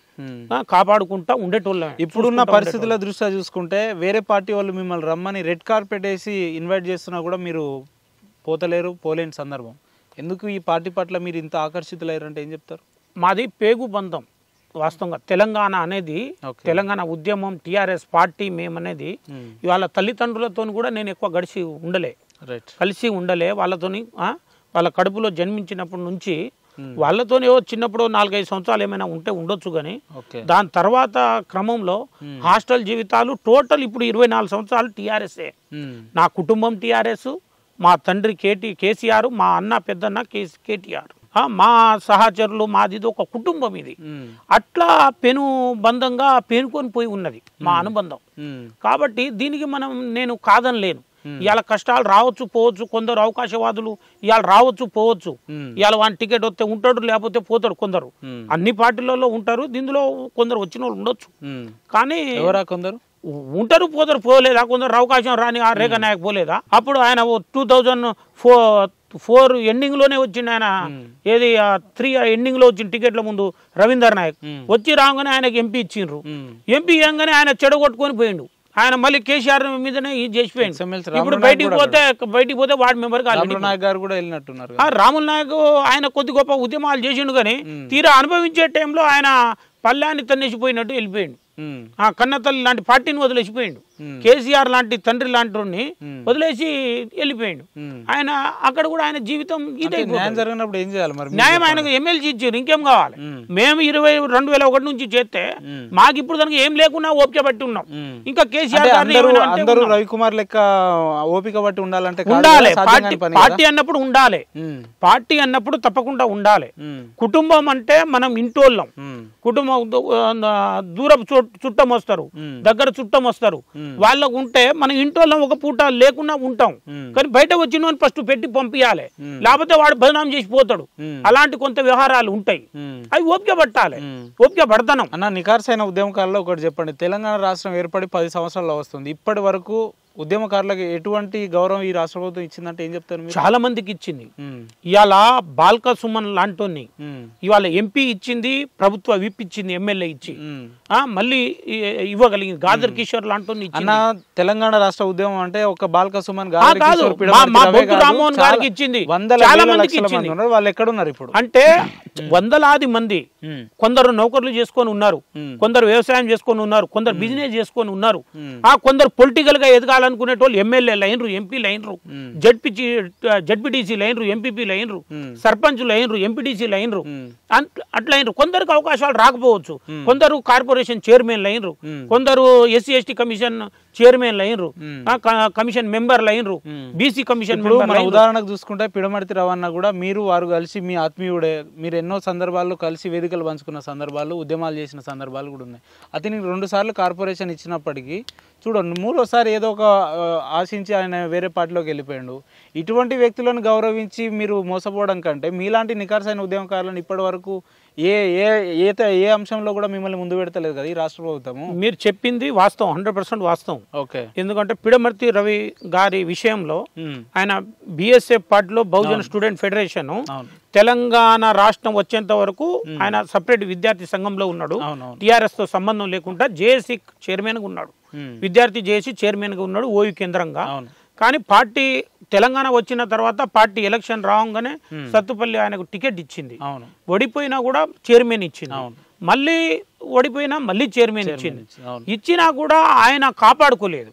Speaker 1: కాపాడుకుంటా ఉండేటోళ్ళమే ఇప్పుడున్న పరిస్థితుల దృష్ట్యా చూసుకుంటే వేరే పార్టీ వాళ్ళు మిమ్మల్ని రమ్మని రెడ్ కార్పెట్ వేసి ఇన్వైట్ చేస్తున్నా కూడా మీరు పోతలేరు పోలేని సందర్భం ఎందుకు ఈ పార్టీ పట్ల మీరు ఇంత ఆకర్షితులయ్యారంటే ఏం చెప్తారు మాది పేగు బంధం వాస్తవంగా తెలంగాణ అనేది తెలంగాణ ఉద్యమం టీఆర్ఎస్ పార్టీ మేమనేది ఇవాళ తల్లిదండ్రులతో కూడా నేను ఎక్కువ గడిచి ఉండలే కలిసి ఉండలే వాళ్ళతోని వాళ్ళ కడుపులో జన్మించినప్పటి నుంచి వాళ్ళతోనే చిన్నప్పుడు నాలుగైదు సంవత్సరాలు ఏమైనా ఉంటే ఉండొచ్చు కానీ దాని తర్వాత క్రమంలో హాస్టల్ జీవితాలు టోటల్ ఇప్పుడు ఇరవై నాలుగు సంవత్సరాలు టీఆర్ఎస్ఏ నా కుటుంబం టీఆర్ఎస్ మా తండ్రి కేటీ కేసీఆర్ మా అన్న పెద్దన్న కేసీ కేటీఆర్ మా సహచరులు మాది ఇది ఒక కుటుంబం ఇది అట్లా పెను బంధంగా పేనుకొని పోయి ఉన్నది మా అనుబంధం కాబట్టి దీనికి మనం నేను కాదనలేను ఇవాళ కష్టాలు రావచ్చు పోవచ్చు కొందరు అవకాశవాదులు ఇవాళ రావచ్చు పోవచ్చు ఇవాళ వాని టికెట్ వస్తే ఉంటాడు లేకపోతే పోతాడు కొందరు అన్ని పార్టీలలో ఉంటారు దీనిలో కొందరు వచ్చిన వాళ్ళు ఉండొచ్చు కానీ ఎవరా కొందరు ఉంటారు పోతారు పోలేదా కొందరు అవకాశం రాని ఆ రేఖ నాయక్ పోలేదా అప్పుడు ఆయన టూ థౌజండ్ ఫోర్ ఫోర్ లోనే వచ్చింది ఆయన ఏది త్రీ లో వచ్చిన టికెట్ల ముందు రవీందర్ నాయక్ వచ్చి రాగానే ఆయనకి ఎంపీ ఇచ్చిండ్రు ఎంపీ ఇవ్వగానే ఆయన చెడగొట్టుకొని పోయిండు ఆయన మళ్ళీ కేసీఆర్ మీదనే ఇది చేసిపోయింది ఇప్పుడు బయటికి పోతే బయటికి పోతే వార్డు మెంబర్ నాయక్ గారు కూడా రాముల్ నాయక్ ఆయన కొద్ది గొప్ప ఉద్యమాలు చేసిండు కానీ తీరా అనుభవించే టైంలో ఆయన పల్లాన్ని తన్నేసిపోయినట్టు వెళ్ళిపోయిండు ఆ కన్నతల్లి లాంటి పార్టీని వదిలేసిపోయిండు కేసీఆర్ లాంటి తండ్రి లాంటి వదిలేసి వెళ్ళిపోయిండు ఆయన అక్కడ కూడా ఆయన జీవితం జరిగినప్పుడు ఏం చేయాలి మరి న్యాయం ఆయన ఎమ్మెల్సీ ఇచ్చారు ఇంకేం కావాలి మేము ఇరవై రెండు వేల ఒకటి నుంచి చేస్తే మాకు ఇప్పుడు దానికి ఏం లేకుండా ఓపిక పట్టి ఉన్నాం ఇంకా కేసీఆర్ రవికుమార్ లెక్క ఓపిక పట్టి ఉండాలంటే ఉండాలి పార్టీ అన్నప్పుడు ఉండాలి పార్టీ అన్నప్పుడు తప్పకుండా ఉండాలి కుటుంబం అంటే మనం ఇంటోళ్ళం కుటుంబం దూరపు చోటు చుట్టం వస్తారు దగ్గర చుట్టం వస్తారు వాళ్ళకు ఉంటే మన ఇంట్లో ఒక పూట లేకుండా ఉంటాం కానీ బయట వచ్చిన ఫస్ట్ పెట్టి పంపించాలి లేకపోతే వాడు బదనాం చేసిపోతాడు అలాంటి కొంత వ్యవహారాలు ఉంటాయి అవి ఓపిక పట్టాలి ఓపిక పడతాం అన్న నికార్సైన ఉద్యమకాలలో ఒకటి చెప్పండి తెలంగాణ రాష్ట్రం ఏర్పడి పది సంవత్సరాల్లో వస్తుంది ఇప్పటి వరకు ఉద్యమకారులకు ఎటువంటి గౌరవం ఈ రాష్ట్ర ప్రభుత్వం ఇచ్చిందంటే ఏం చెప్తారు చాలా మందికి ఇచ్చింది ఇవాళ బాల్క సుమన్ లాంటోని ఇవాళ ఎంపీ ఇచ్చింది ప్రభుత్వ విప్ ఇచ్చింది ఎమ్మెల్యే ఇచ్చి మళ్ళీ ఇవ్వగలిగింది గాదర్ కిషోర్ లాంటోని తెలంగాణ రాష్ట్ర ఉద్యమం అంటే ఒక బాల్క సుమన్ రామ్మోహన్ గారికి ఇచ్చింది చాలా మందికి ఇచ్చింది వాళ్ళు ఎక్కడున్నారు ఇప్పుడు అంటే వందలాది మంది కొందరు నౌకర్లు చేసుకొని ఉన్నారు కొందరు వ్యవసాయం చేసుకొని ఉన్నారు కొందరు బిజినెస్ చేసుకొని ఉన్నారు ఆ కొందరు పొలిటికల్ గా ఎదగాల అనుకునేటోళ్ళు ఎమ్మెల్యేలు అయినరు ఎంపీలు అయినరు జడ్పీ జడ్పీటీసీలు అయినరు ఎంపీపీలు అయినరు సర్పంచులు అయినరు ఎంపీటీసీలు అయినరు అట్లా అయినరు కొందరికి అవకాశాలు రాకపోవచ్చు కొందరు కార్పొరేషన్ చైర్మన్లు అయినరు కొందరు ఎస్సీ ఎస్టీ కమిషన్ చైర్మన్లు అయినరు కమిషన్ మెంబర్లు అయినరు బీసీ కమిషన్ మన ఉదాహరణకు చూసుకుంటే పిడమర్తి రవాణా కూడా మీరు వారు కలిసి మీ ఆత్మీయుడే మీరు ఎన్నో సందర్భాల్లో కలిసి వేదికలు పంచుకున్న సందర్భాలు ఉద్యమాలు చేసిన సందర్భాలు కూడా ఉన్నాయి అతనికి రెండు సార్లు కార్పొరేషన్ ఇచ్చినప్పటికీ చూడండి మూడోసారి ఏదో ఒక ఆశించి ఆయన వేరే పార్టీలోకి వెళ్ళిపోయాడు ఇటువంటి వ్యక్తులను గౌరవించి మీరు మోసపోవడం కంటే మీలాంటి నికార్సైన ఉద్యమకారులను ఇప్పటి వరకు ఏ ఏ ఏత ఏ అంశంలో కూడా మిమ్మల్ని ముందు పెడతలేదు కదా ఈ రాష్ట్ర ప్రభుత్వము మీరు చెప్పింది వాస్తవం హండ్రెడ్ పర్సెంట్ వాస్తవం ఓకే ఎందుకంటే పిడమర్తి రవి గారి విషయంలో ఆయన బిఎస్ఎఫ్ పార్టీలో బహుజన స్టూడెంట్ ఫెడరేషన్ తెలంగాణ రాష్ట్రం వచ్చేంత వరకు ఆయన సపరేట్ విద్యార్థి సంఘంలో ఉన్నాడు టిఆర్ఎస్ తో సంబంధం లేకుండా జేఏసీ చైర్మన్ గా ఉన్నాడు విద్యార్థి జేఏసీ చైర్మన్ గా ఉన్నాడు ఓయూ కేంద్రంగా కానీ పార్టీ తెలంగాణ వచ్చిన తర్వాత పార్టీ ఎలక్షన్ రావంగానే సత్తుపల్లి ఆయనకు టికెట్ ఇచ్చింది అవును ఓడిపోయినా కూడా చైర్మన్ ఇచ్చింది అవును మళ్ళీ ఓడిపోయినా మళ్ళీ చైర్మన్ ఇచ్చింది ఇచ్చినా కూడా ఆయన కాపాడుకోలేదు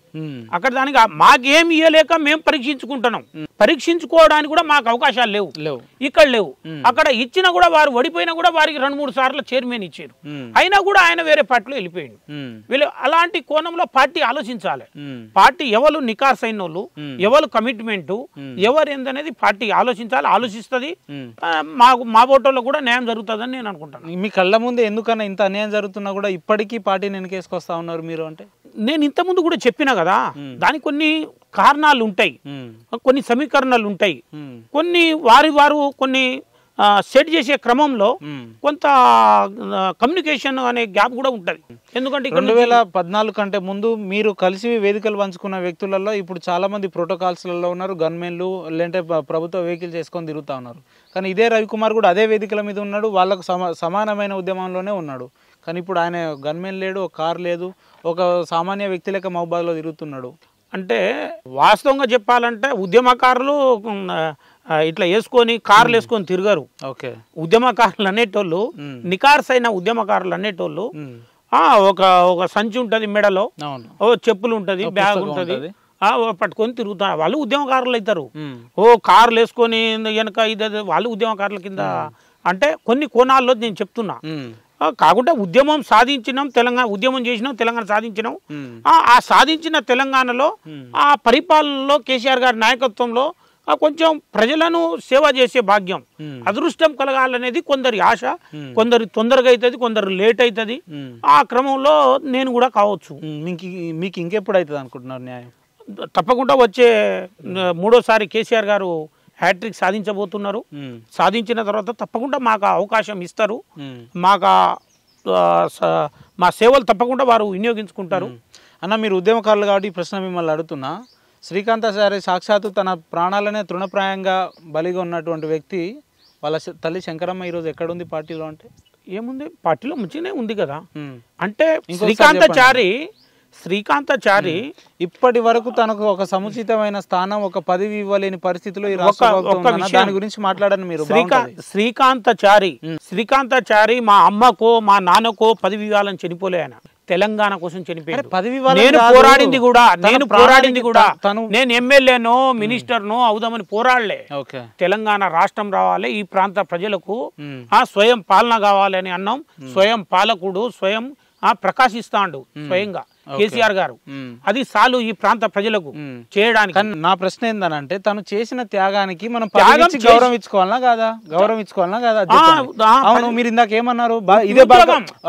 Speaker 1: అక్కడ దానికి మాకేం ఇయ్యలేక మేము పరీక్షించుకుంటున్నాం పరీక్షించుకోవడానికి కూడా మాకు అవకాశాలు లేవు లేవు ఇక్కడ లేవు అక్కడ ఇచ్చినా కూడా వారు ఓడిపోయినా కూడా వారికి రెండు మూడు సార్లు చైర్మన్ ఇచ్చారు అయినా కూడా ఆయన వేరే పార్టీలో వెళ్ళిపోయింది వీళ్ళు అలాంటి కోణంలో పార్టీ ఆలోచించాలి పార్టీ ఎవరు నికాస్ అయిన వాళ్ళు ఎవరు కమిట్మెంట్ ఎవరు ఏందనేది పార్టీ ఆలోచించాలి ఆలోచిస్తుంది మా మా ఓటర్లో కూడా న్యాయం జరుగుతుందని నేను అనుకుంటాను మీ కళ్ళ ముందు ఎందుకన్నా ఇంత అన్యాయం జరుగుతున్నా కూడా ఇప్పటికీ పార్టీని వెనకేసుకొస్తా ఉన్నారు మీరు అంటే నేను ఇంతకుముందు కూడా చెప్పినా కదా దానికి కొన్ని కారణాలు ఉంటాయి కొన్ని సమీకరణలు ఉంటాయి కొన్ని వారి వారు కొన్ని సెట్ చేసే క్రమంలో కొంత కమ్యూనికేషన్ అనే గ్యాప్ కూడా ఉంటుంది ఎందుకంటే రెండు వేల పద్నాలుగు కంటే ముందు మీరు కలిసి వేదికలు పంచుకున్న వ్యక్తులలో ఇప్పుడు చాలా మంది ప్రోటోకాల్స్లలో ఉన్నారు గన్మెన్లు లేదంటే ప్రభుత్వ వెహికల్ చేసుకొని తిరుగుతూ ఉన్నారు కానీ ఇదే రవికుమార్ కూడా అదే వేదికల మీద ఉన్నాడు వాళ్ళకు సమానమైన ఉద్యమంలోనే ఉన్నాడు కానీ ఇప్పుడు ఆయన గన్మెన్ లేడు ఒక కార్ లేదు ఒక సామాన్య వ్యక్తి లెక్క మహబాద్లో తిరుగుతున్నాడు అంటే వాస్తవంగా చెప్పాలంటే ఉద్యమకారులు ఇట్లా వేసుకొని కార్లు వేసుకొని తిరగరు ఓకే ఉద్యమకారులు అనేటోళ్ళు నికార్స్ అయిన ఉద్యమకారులు అనేటోళ్ళు ఒక ఒక సంచి ఉంటుంది మెడలో ఓ చెప్పులు ఉంటుంది బ్యాగ్ ఉంటుంది పట్టుకొని తిరుగుతారు వాళ్ళు ఉద్యమకారులు అవుతారు ఓ కార్లు వేసుకొని వెనక ఇది వాళ్ళు ఉద్యమకారుల కింద అంటే కొన్ని కోణాల్లో నేను చెప్తున్నా కాకుండా ఉద్యమం సాధించినాం తెలంగాణ ఉద్యమం చేసినాం తెలంగాణ సాధించినాం ఆ సాధించిన తెలంగాణలో ఆ పరిపాలనలో కేసీఆర్ గారి నాయకత్వంలో కొంచెం ప్రజలను సేవ చేసే భాగ్యం అదృష్టం కలగాలనేది కొందరి ఆశ కొందరి తొందరగా అవుతుంది కొందరు లేట్ అవుతుంది ఆ క్రమంలో నేను కూడా కావచ్చు మీకు మీకు ఇంకెప్పుడు అవుతుంది అనుకుంటున్నారు న్యాయం తప్పకుండా వచ్చే మూడోసారి కేసీఆర్ గారు హ్యాట్రిక్ సాధించబోతున్నారు సాధించిన తర్వాత తప్పకుండా మాకు అవకాశం ఇస్తారు మాకు మా సేవలు తప్పకుండా వారు వినియోగించుకుంటారు అన్న మీరు ఉద్యమకారులు కాబట్టి ప్రశ్న మిమ్మల్ని అడుగుతున్నా శ్రీకాంతాచారి సాక్షాత్తు తన ప్రాణాలనే తృణప్రాయంగా బలిగా ఉన్నటువంటి వ్యక్తి వాళ్ళ తల్లి శంకరమ్మ ఈరోజు ఎక్కడుంది పార్టీలో అంటే ఏముంది పార్టీలో మంచిగానే ఉంది కదా అంటే చారి శ్రీకాంతచారి ఇప్పటి వరకు తనకు ఒక సముచితమైన స్థానం ఒక పదవి ఇవ్వలేని పరిస్థితిలో దాని గురించి మాట్లాడాను మీరు శ్రీకాంతచారి శ్రీకాంతచారి మా అమ్మకో మా నాన్నకో పదవి ఇవ్వాలని చనిపోలే ఆయన తెలంగాణ కోసం చనిపోయాడు పోరాడింది కూడా నేను పోరాడింది కూడా తను నేను మినిస్టర్ మినిస్టర్నో అవుదామని పోరాడలే తెలంగాణ రాష్ట్రం రావాలి ఈ ప్రాంత ప్రజలకు ఆ స్వయం పాలన కావాలని అన్నాం స్వయం పాలకుడు స్వయం ప్రకాశిస్తాడు స్వయంగా కేసీఆర్ గారు అది చాలు ఈ ప్రాంత ప్రజలకు చేయడానికి నా ప్రశ్న ఏందనంటే తను చేసిన త్యాగానికి మనం గౌరవం ఇచ్చుకోవాలనా కాదా గౌరవం కాదా అవును మీరు ఇందాక ఏమన్నారు ఇదే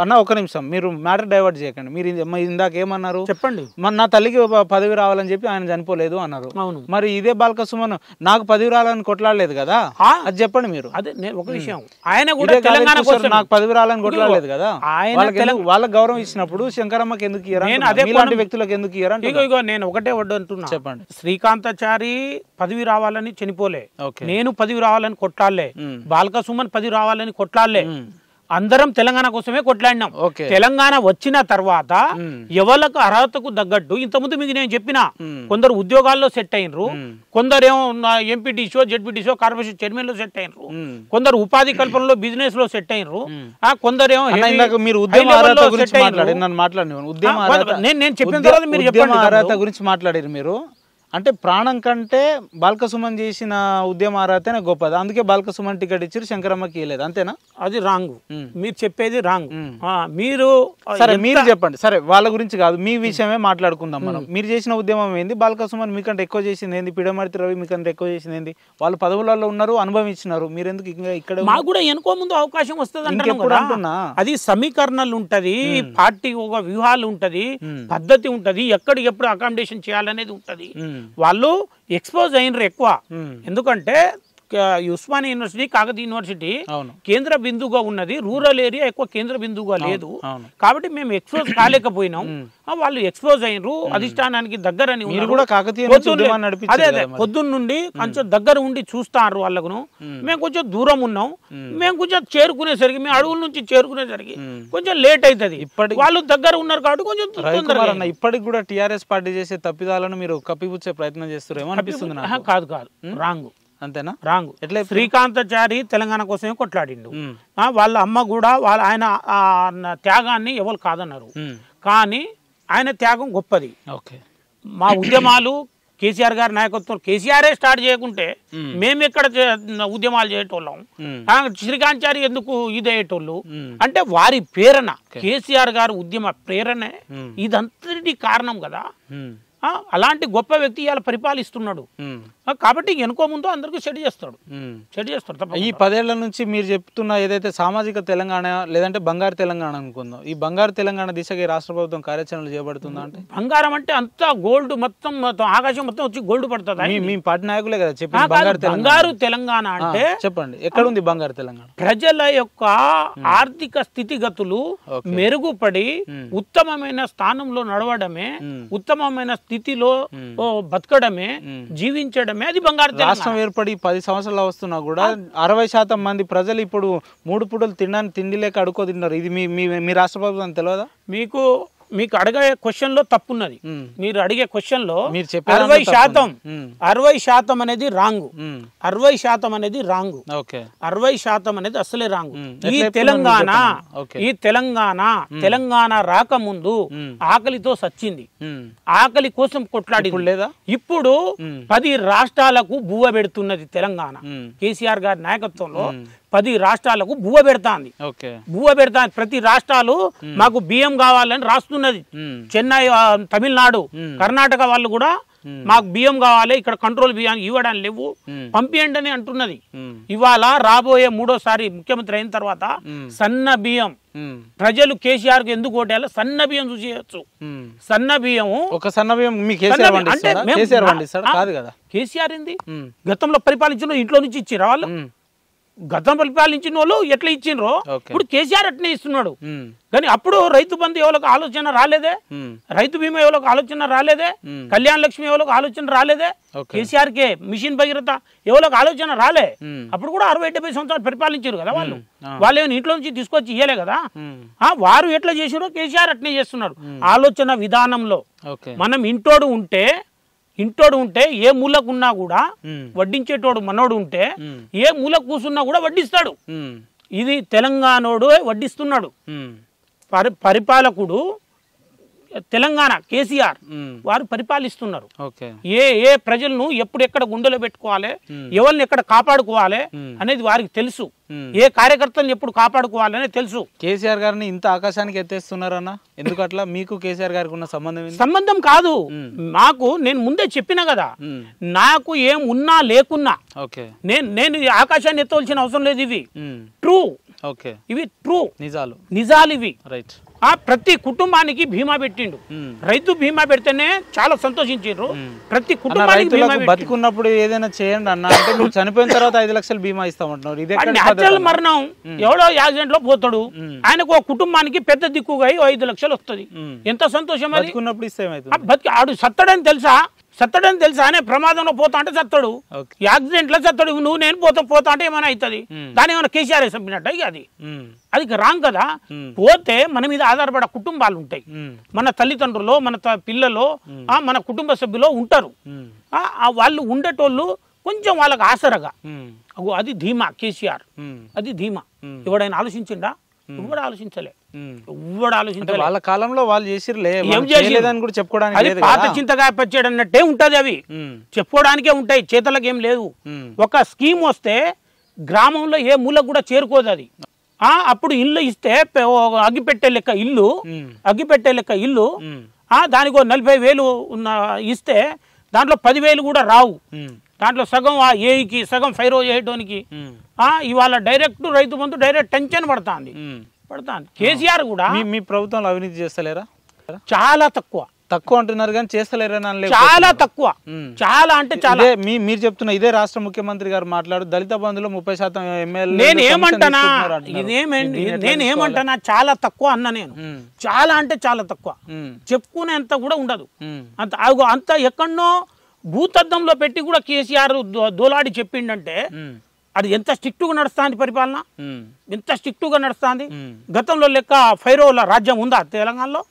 Speaker 1: అన్న ఒక నిమిషం మీరు మ్యాటర్ డైవర్ట్ చేయకండి మీరు ఇందాక ఏమన్నారు చెప్పండి మన నా తల్లికి పదవి రావాలని చెప్పి ఆయన చనిపోలేదు అన్నారు అవును మరి ఇదే బాలక సుమన్ నాకు పదవి రావాలని కొట్లాడలేదు కదా అది చెప్పండి మీరు అదే ఒక విషయం ఆయన కూడా నాకు పదవి రావాలని కొట్లాడలేదు కదా ఆయన వాళ్ళకి గౌరవం ఇచ్చినప్పుడు శంకరమ్మకి ఎందుకు అదే ఇలాంటి వ్యక్తులకు ఎందుకు ఇగో నేను ఒకటే వడ్డు అంటున్నా చెప్పండి శ్రీకాంతాచారి పదవి రావాలని చనిపోలే నేను పదవి రావాలని కొట్టాలే బాలక సుమన్ పదవి రావాలని కొట్టాలే అందరం తెలంగాణ కోసమే కొట్లాడినాం తెలంగాణ వచ్చిన తర్వాత ఎవరికి అర్హతకు తగ్గట్టు ఇంతకుముందు మీకు నేను చెప్పిన కొందరు ఉద్యోగాల్లో సెట్ అయినరు కొందరు ఏమో ఎంపీటీసో జెడ్పీటీసో కార్పొరేషన్ చైర్మన్ లో సెట్ అయినరు కొందరు ఉపాధి కల్పనలో బిజినెస్ లో సెట్ అయినరు ఆ కొందరు ఏమో నేను చెప్పిన తర్వాత మీరు అర్హత గురించి మాట్లాడారు మీరు అంటే ప్రాణం కంటే బాల్కసుమన్ చేసిన అర్హతనే గొప్పది అందుకే బాల్కసుమన్ టికెట్ ఇచ్చారు శంకరమ్మకి ఇవ్వలేదు అంతేనా అది రాంగ్ మీరు చెప్పేది రాంగ్ మీరు సరే మీరు చెప్పండి సరే వాళ్ళ గురించి కాదు మీ విషయమే మాట్లాడుకుందాం మనం మీరు చేసిన ఉద్యమం ఏంది బాల్కసుమన్ మీకంటే ఎక్కువ చేసింది ఏంది పిడమర్తి రవి మీకంటే ఎక్కువ చేసింది ఏంది వాళ్ళు పదవులలో ఉన్నారు అనుభవించినారు మీరు ఎందుకు ఇంకా ఇక్కడ మాకు కూడా ఎనుకో ముందు అవకాశం వస్తుంది అంటున్నా అది సమీకరణలు ఉంటది పార్టీ ఒక వ్యూహాలు ఉంటది పద్ధతి ఉంటది ఎక్కడ ఎప్పుడు అకామిడేషన్ చేయాలనేది ఉంటది వాళ్ళు ఎక్స్పోజ్ అయినరు ఎక్కువ ఎందుకంటే ఉస్మానియా యూనివర్సిటీ కాకతీయ యూనివర్సిటీ కేంద్ర బిందువుగా ఉన్నది రూరల్ ఏరియా ఎక్కువ కేంద్ర బిందువుగా లేదు కాబట్టి మేము ఎక్స్పోజ్ కాలేకపోయినాం వాళ్ళు ఎక్స్పోజ్ అయినరు అధిష్టానానికి దగ్గర అదే అదే పొద్దున్న నుండి కొంచెం దగ్గర ఉండి చూస్తారు వాళ్ళకును మేము కొంచెం దూరం ఉన్నాం మేము కొంచెం చేరుకునేసరికి మేము అడుగుల నుంచి చేరుకునేసరికి కొంచెం లేట్ అవుతుంది ఇప్పటికి వాళ్ళు దగ్గర ఉన్నారు కాబట్టి కొంచెం ఇప్పటికి కూడా టిఆర్ఎస్ పార్టీ చేసే తప్పిదాలను మీరు కప్పిపుచ్చే ప్రయత్నం చేస్తారు అనిపిస్తుంది కాదు కాదు రాంగ్ అంతేనా రాంగ్ ఎట్లా శ్రీకాంతాచారి తెలంగాణ కోసమే కొట్లాడిండు వాళ్ళ అమ్మ కూడా వాళ్ళ ఆయన త్యాగాన్ని ఎవరు కాదన్నారు కానీ ఆయన త్యాగం గొప్పది ఓకే మా ఉద్యమాలు కేసీఆర్ గారి నాయకత్వం కేసీఆరే స్టార్ట్ చేయకుంటే మేము ఎక్కడ ఉద్యమాలు చేయటోళ్ళం శ్రీకాంచారి ఎందుకు అయ్యేటోళ్ళు అంటే వారి ప్రేరణ కేసీఆర్ గారు ఉద్యమ ప్రేరణే ఇదంతటి కారణం కదా అలాంటి గొప్ప వ్యక్తి ఇవాళ పరిపాలిస్తున్నాడు కాబట్టి వెనుకో ముందు అందరికీ సెట్ చేస్తాడు సెట్ చేస్తాడు తప్ప ఈ పదేళ్ల నుంచి మీరు చెప్తున్న ఏదైతే సామాజిక తెలంగాణ లేదంటే బంగారు తెలంగాణ అనుకుందాం ఈ బంగారు తెలంగాణ దిశగా రాష్ట్ర ప్రభుత్వం కార్యాచరణలు చేపడుతుందా అంటే బంగారం అంటే అంతా గోల్డ్ మొత్తం ఆకాశం మొత్తం వచ్చి గోల్డ్ పడుతుంది మీ పార్టీ నాయకులే కదా చెప్పారు బంగారు తెలంగాణ అంటే చెప్పండి ఎక్కడ ఉంది బంగారు తెలంగాణ ప్రజల యొక్క ఆర్థిక స్థితిగతులు మెరుగుపడి ఉత్తమమైన స్థానంలో నడవడమే ఉత్తమమైన స్థితిలో బతకడమే జీవించడమే రాష్ట్రమే అది బంగారు రాష్ట్రం ఏర్పడి పది సంవత్సరాలు వస్తున్నా కూడా అరవై శాతం మంది ప్రజలు ఇప్పుడు మూడు పూటలు తినడానికి తిండి లేక అడుకో తింటారు ఇది మీ మీ రాష్ట్ర ప్రభుత్వం తెలియదా మీకు మీకు అడిగే తప్పు తప్పున్నది మీరు అడిగే క్వశ్చన్ క్వశ్చన్లో అరవై శాతం అరవై శాతం అనేది రాంగ్ అరవై శాతం అనేది రాంగ్ అరవై శాతం అనేది అసలే రాంగ్ ఈ తెలంగాణ ఈ తెలంగాణ తెలంగాణ రాకముందు ఆకలితో సచ్చింది ఆకలి కోసం కొట్లాడి లేదా ఇప్పుడు పది రాష్ట్రాలకు బువ్వ పెడుతున్నది తెలంగాణ కేసీఆర్ గారి నాయకత్వంలో పది రాష్ట్రాలకు భూవ పెడతాంది భూవ పెడతా ప్రతి రాష్ట్రాలు మాకు బియ్యం కావాలని రాస్తున్నది చెన్నై తమిళనాడు కర్ణాటక వాళ్ళు కూడా మాకు బియ్యం కావాలి ఇక్కడ కంట్రోల్ బియ్యం ఇవ్వడానికి లేవు పంపియండి అని అంటున్నది ఇవాళ రాబోయే మూడోసారి ముఖ్యమంత్రి అయిన తర్వాత సన్న బియ్యం ప్రజలు కేసీఆర్ కు ఎందుకు ఓటేలా సన్న బియ్యం చేయొచ్చు సన్న బియ్యం ఒక సన్న బియ్యం కేసీఆర్ కేసీఆర్ ఏంది గతంలో పరిపాలించిన ఇంట్లో నుంచి ఇచ్చిరా వాళ్ళు గతం పరిపాలించిన వాళ్ళు ఎట్లా ఇచ్చిండ్రో ఇప్పుడు కేసీఆర్ అట్నే ఇస్తున్నాడు కానీ అప్పుడు రైతు బంధు ఎవరికి ఆలోచన రాలేదే రైతు బీమా ఎవరికి ఆలోచన రాలేదే కళ్యాణ లక్ష్మి ఎవరికి ఆలోచన రాలేదే కేసీఆర్ కే మిషన్ భగీరథ ఎవరికి ఆలోచన రాలే అప్పుడు కూడా అరవై డెబ్బై సంవత్సరాలు పరిపాలించారు కదా వాళ్ళు వాళ్ళు ఏమైనా ఇంట్లో నుంచి తీసుకొచ్చి ఇయ్యలే కదా ఆ వారు ఎట్లా చేసారో కేసీఆర్ అట్నే చేస్తున్నారు ఆలోచన విధానంలో మనం ఇంటోడు ఉంటే ఇంటోడు ఉంటే ఏ మూలకున్నా కూడా వడ్డించేటోడు మనోడు ఉంటే ఏ మూల కూసున్నా కూడా వడ్డిస్తాడు ఇది తెలంగాణోడు వడ్డిస్తున్నాడు పరి పరిపాలకుడు తెలంగాణ కేసీఆర్ వారు పరిపాలిస్తున్నారు ఏ ఏ ప్రజలను ఎప్పుడు ఎక్కడ గుండెలో పెట్టుకోవాలి ఎవరిని ఎక్కడ కాపాడుకోవాలి అనేది వారికి తెలుసు ఏ కార్యకర్తలను ఎప్పుడు కాపాడుకోవాలని తెలుసు కేసీఆర్ గారిని ఇంత ఆకాశానికి ఎత్తేస్తున్నారన్నా ఎందుకు అట్లా మీకు కేసీఆర్ గారికి ఉన్న సంబంధం సంబంధం కాదు నాకు నేను ముందే చెప్పిన కదా నాకు ఏం ఉన్నా లేకున్నా నేను నేను ఆకాశాన్ని ఎత్తవలసిన అవసరం లేదు ఇవి ట్రూ ఓకే ఇవి ట్రూ నిజాలు నిజాలు ఇవి రైట్ ఆ ప్రతి కుటుంబానికి బీమా పెట్టిండు రైతు బీమా పెడితేనే చాలా సంతోషించారు ప్రతి కుటుంబానికి బతుకున్నప్పుడు ఏదైనా చేయండి అన్న అంటే చనిపోయిన తర్వాత ఐదు లక్షలు బీమా ఇస్తామంటున్నారు ఇదే మరణం ఎవడో యాక్సిడెంట్ లో పోతాడు ఆయనకు ఒక కుటుంబానికి పెద్ద దిక్కుగా ఐదు లక్షలు వస్తుంది ఎంత సంతోషం బతుకున్నప్పుడు ఇస్తే బతికి ఆడు సత్తడని తెలుసా అని తెలుసా అనే ప్రమాదంలో పోతా అంటే సత్తడు లో చత్తడు నువ్వు నేను పోతా పోతా అంటే ఏమైనా అవుతుంది దాని ఏమైనా కేసీఆర్ చంపినట్ట అది అది రాంగ్ కదా పోతే మన మీద ఆధారపడే కుటుంబాలు ఉంటాయి మన తల్లిదండ్రులు మన పిల్లలు మన కుటుంబ సభ్యులు ఉంటారు వాళ్ళు ఉండేటోళ్ళు కొంచెం వాళ్ళకి ఆసరగా అది ధీమా కేసీఆర్ అది ధీమా ఎవడైనా ఆలోచించిండా ఎవడు ఆలోచించలే ఎవడు ఆలోచించలే వాళ్ళ కాలంలో వాళ్ళు చేసిరులే ఏం చేయలేదని కూడా చెప్పుకోవడానికి అది పాత చింతకాయ పచ్చేడు అన్నట్టే ఉంటుంది అవి చెప్పుకోవడానికే ఉంటాయి చేతలకు ఏం లేదు ఒక స్కీమ్ వస్తే గ్రామంలో ఏ మూలకు కూడా చేరుకోదు అది ఆ అప్పుడు ఇల్లు ఇస్తే అగ్గిపెట్టే లెక్క ఇల్లు అగ్గిపెట్టే లెక్క ఇల్లు ఆ దానికి నలభై వేలు ఇస్తే దాంట్లో పదివేలు కూడా రావు దాంట్లో సగం ఆ ఏఈకి సగం ఫైరోజ్ ఆ ఇవాళ డైరెక్ట్ రైతు బంధు డైరెక్ట్ టెన్షన్ పడుతుంది పడుతుంది కేసీఆర్ కూడా మీ ప్రభుత్వంలో అవినీతి చేస్తలేరా చాలా తక్కువ తక్కువ అంటున్నారు కానీ చేస్తలేరా చాలా తక్కువ చాలా అంటే చాలా మీ మీరు చెప్తున్న ఇదే రాష్ట్ర ముఖ్యమంత్రి గారు మాట్లాడు దళిత బంధులో ముప్పై శాతం ఎమ్మెల్యే నేను ఏమంటానా నేను ఏమంటానా చాలా తక్కువ అన్న నేను చాలా అంటే చాలా తక్కువ చెప్పుకునేంత కూడా ఉండదు అంత అంత ఎక్కడో భూతద్దంలో పెట్టి కూడా కేసీఆర్ దోలాడి చెప్పిండంటే అది ఎంత స్ట్రిక్ట్గా నడుస్తుంది పరిపాలన ఎంత గా నడుస్తుంది గతంలో లెక్క ఫైరోల రాజ్యం ఉందా తెలంగాణలో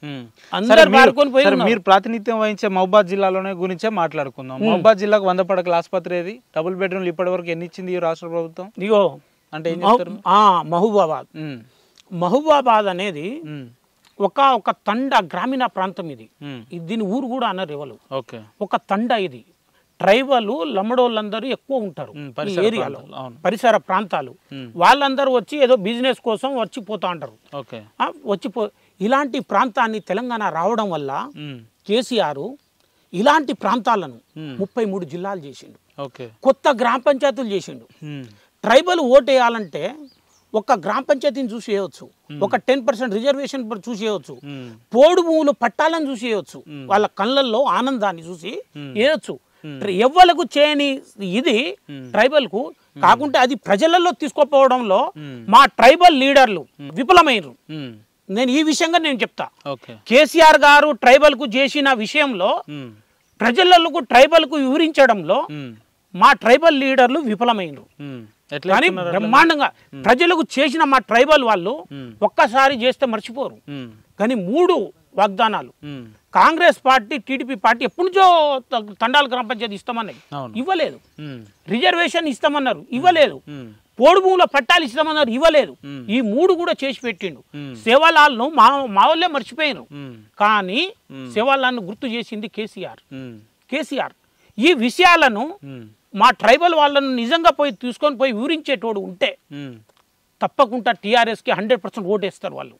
Speaker 1: మీరు ప్రాతినిధ్యం వహించే మహబాద్ జిల్లాలోనే గురించే మాట్లాడుకుందాం మహబాద్ జిల్లాకు వంద పడకల ఆసుపత్రి ఏది డబుల్ బెడ్రూమ్లు ఇప్పటి వరకు ఎన్ని ఇచ్చింది రాష్ట్ర ప్రభుత్వం ఇగో అంటే మహబూబాబాద్ మహబూబాబాద్ అనేది ఒక ఒక తండ గ్రామీణ ప్రాంతం ఇది దీని ఊరు కూడా అన్నారు ఎవరు ఒక తండ ఇది ట్రైబల్ లమ్మడోళ్ళందరూ ఎక్కువ ఉంటారు ఏరియాలో పరిసర ప్రాంతాలు వాళ్ళందరూ వచ్చి ఏదో బిజినెస్ కోసం వచ్చి పోతా ఉంటారు వచ్చి ఇలాంటి ప్రాంతాన్ని తెలంగాణ రావడం వల్ల కేసీఆర్ ఇలాంటి ప్రాంతాలను ముప్పై మూడు జిల్లాలు చేసిండు కొత్త గ్రామ పంచాయతీలు చేసిండు ట్రైబల్ వేయాలంటే ఒక గ్రామ పంచాయతీని చూసి చేయవచ్చు ఒక టెన్ పర్సెంట్ రిజర్వేషన్ చూసి చేయవచ్చు పోడు భూములు పట్టాలను చూసి చేయవచ్చు వాళ్ళ కళ్ళల్లో ఆనందాన్ని చూసి చేయవచ్చు ఎవ్వలకు చేయని ఇది ట్రైబల్ కు కాకుంటే అది ప్రజలలో తీసుకోపోవడంలో మా ట్రైబల్ లీడర్లు విఫలమైనరు నేను ఈ విషయంగా నేను చెప్తా కేసీఆర్ గారు ట్రైబల్ కు చేసిన విషయంలో ప్రజలకు ట్రైబల్ కు వివరించడంలో మా ట్రైబల్ లీడర్లు విఫలమైన కానీ బ్రహ్మాండంగా ప్రజలకు చేసిన మా ట్రైబల్ వాళ్ళు ఒక్కసారి చేస్తే మర్చిపోరు కానీ మూడు వాగ్దానాలు కాంగ్రెస్ పార్టీ టీడీపీ పార్టీ ఎప్పటి నుంచో తండాల గ్రామ పంచాయతీ ఇస్తామన్నది ఇవ్వలేదు రిజర్వేషన్ ఇస్తామన్నారు ఇవ్వలేదు పోడు భూముల పట్టాలు ఇస్తామన్నారు ఇవ్వలేదు ఈ మూడు కూడా చేసి పెట్టిండు సేవాలను మా మా వాళ్ళే మర్చిపోయాను కానీ సేవాలాల్ను గుర్తు చేసింది కేసీఆర్ కేసీఆర్ ఈ విషయాలను మా ట్రైబల్ వాళ్ళను నిజంగా పోయి తీసుకొని పోయి ఊరించేటోడు ఉంటే తప్పకుండా టీఆర్ఎస్కి హండ్రెడ్ పర్సెంట్ ఓటేస్తారు వాళ్ళు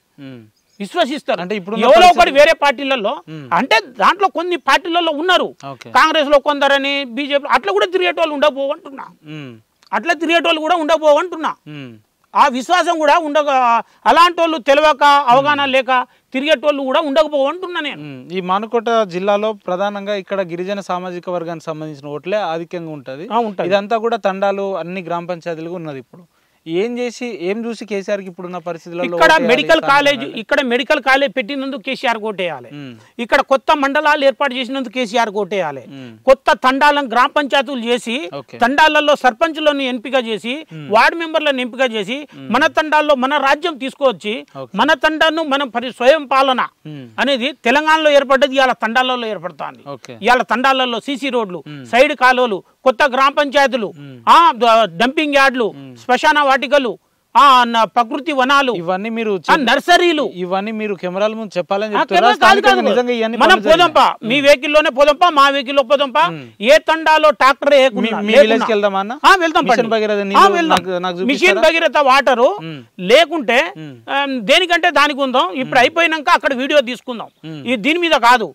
Speaker 1: విశ్వసిస్తారు అంటే ఇప్పుడు ఎవరో ఒకటి వేరే పార్టీలలో అంటే దాంట్లో కొన్ని పార్టీలలో ఉన్నారు కాంగ్రెస్ లో కొందరని బీజేపీ అట్లా కూడా తిరిగేటోళ్ళు ఉండబోవంటున్నా అట్లా తిరిగేటోళ్ళు కూడా ఉండబోవంటున్నా ఆ విశ్వాసం కూడా ఉండక అలాంటి వాళ్ళు తెలియక అవగాహన లేక తిరిగేటోళ్ళు కూడా ఉండకపోవంటున్నా నేను ఈ మానుకోట జిల్లాలో ప్రధానంగా ఇక్కడ గిరిజన సామాజిక వర్గానికి సంబంధించిన ఓట్లే ఆధిక్యంగా ఉంటుంది ఇదంతా కూడా తండాలు అన్ని గ్రామ పంచాయతీలుగా ఉన్నది ఇప్పుడు ఏం చేసి ఏం చూసి కేసీఆర్ కి ఇప్పుడున్న పరిస్థితిలో ఇక్కడ మెడికల్ కాలేజ్ ఇక్కడ మెడికల్ కాలేజ్ పెట్టినందుకు కేసీఆర్ కోటేయాలి ఇక్కడ కొత్త మండలాలు ఏర్పాటు చేసినందుకు కేసీఆర్ కోటేయాలి కొత్త తండాలను గ్రామ పంచాయతీలు చేసి తండాలలో సర్పంచ్లను ఎంపిక చేసి వార్డు మెంబర్లను ఎంపిక చేసి మన తండాల్లో మన రాజ్యం తీసుకువచ్చి మన తండాను మనం పరి స్వయం పాలన అనేది తెలంగాణలో ఏర్పడ్డది ఇవాళ తండాలలో ఏర్పడుతుంది ఇవాళ తండాలలో సిసి రోడ్లు సైడ్ కాలువలు కొత్త గ్రామ పంచాయతీలు డంపింగ్ యార్డులు శ్మశాన article ప్రకృతి వనాలు ఇవన్నీ మీరు నర్సరీలు ఇవన్నీ మీరు కెమెరాల ముందు చెప్పాలని మనం మీ వెహికల్ లోనే పోదంపా మా వెహికల్ లో పోదంప ఏ తండాలో ట్రాక్టర్ మిషన్ భగీరథ వాటర్ లేకుంటే దేనికంటే దానికి ఉందాం ఇప్పుడు అయిపోయినాక అక్కడ వీడియో తీసుకుందాం ఇది దీని మీద కాదు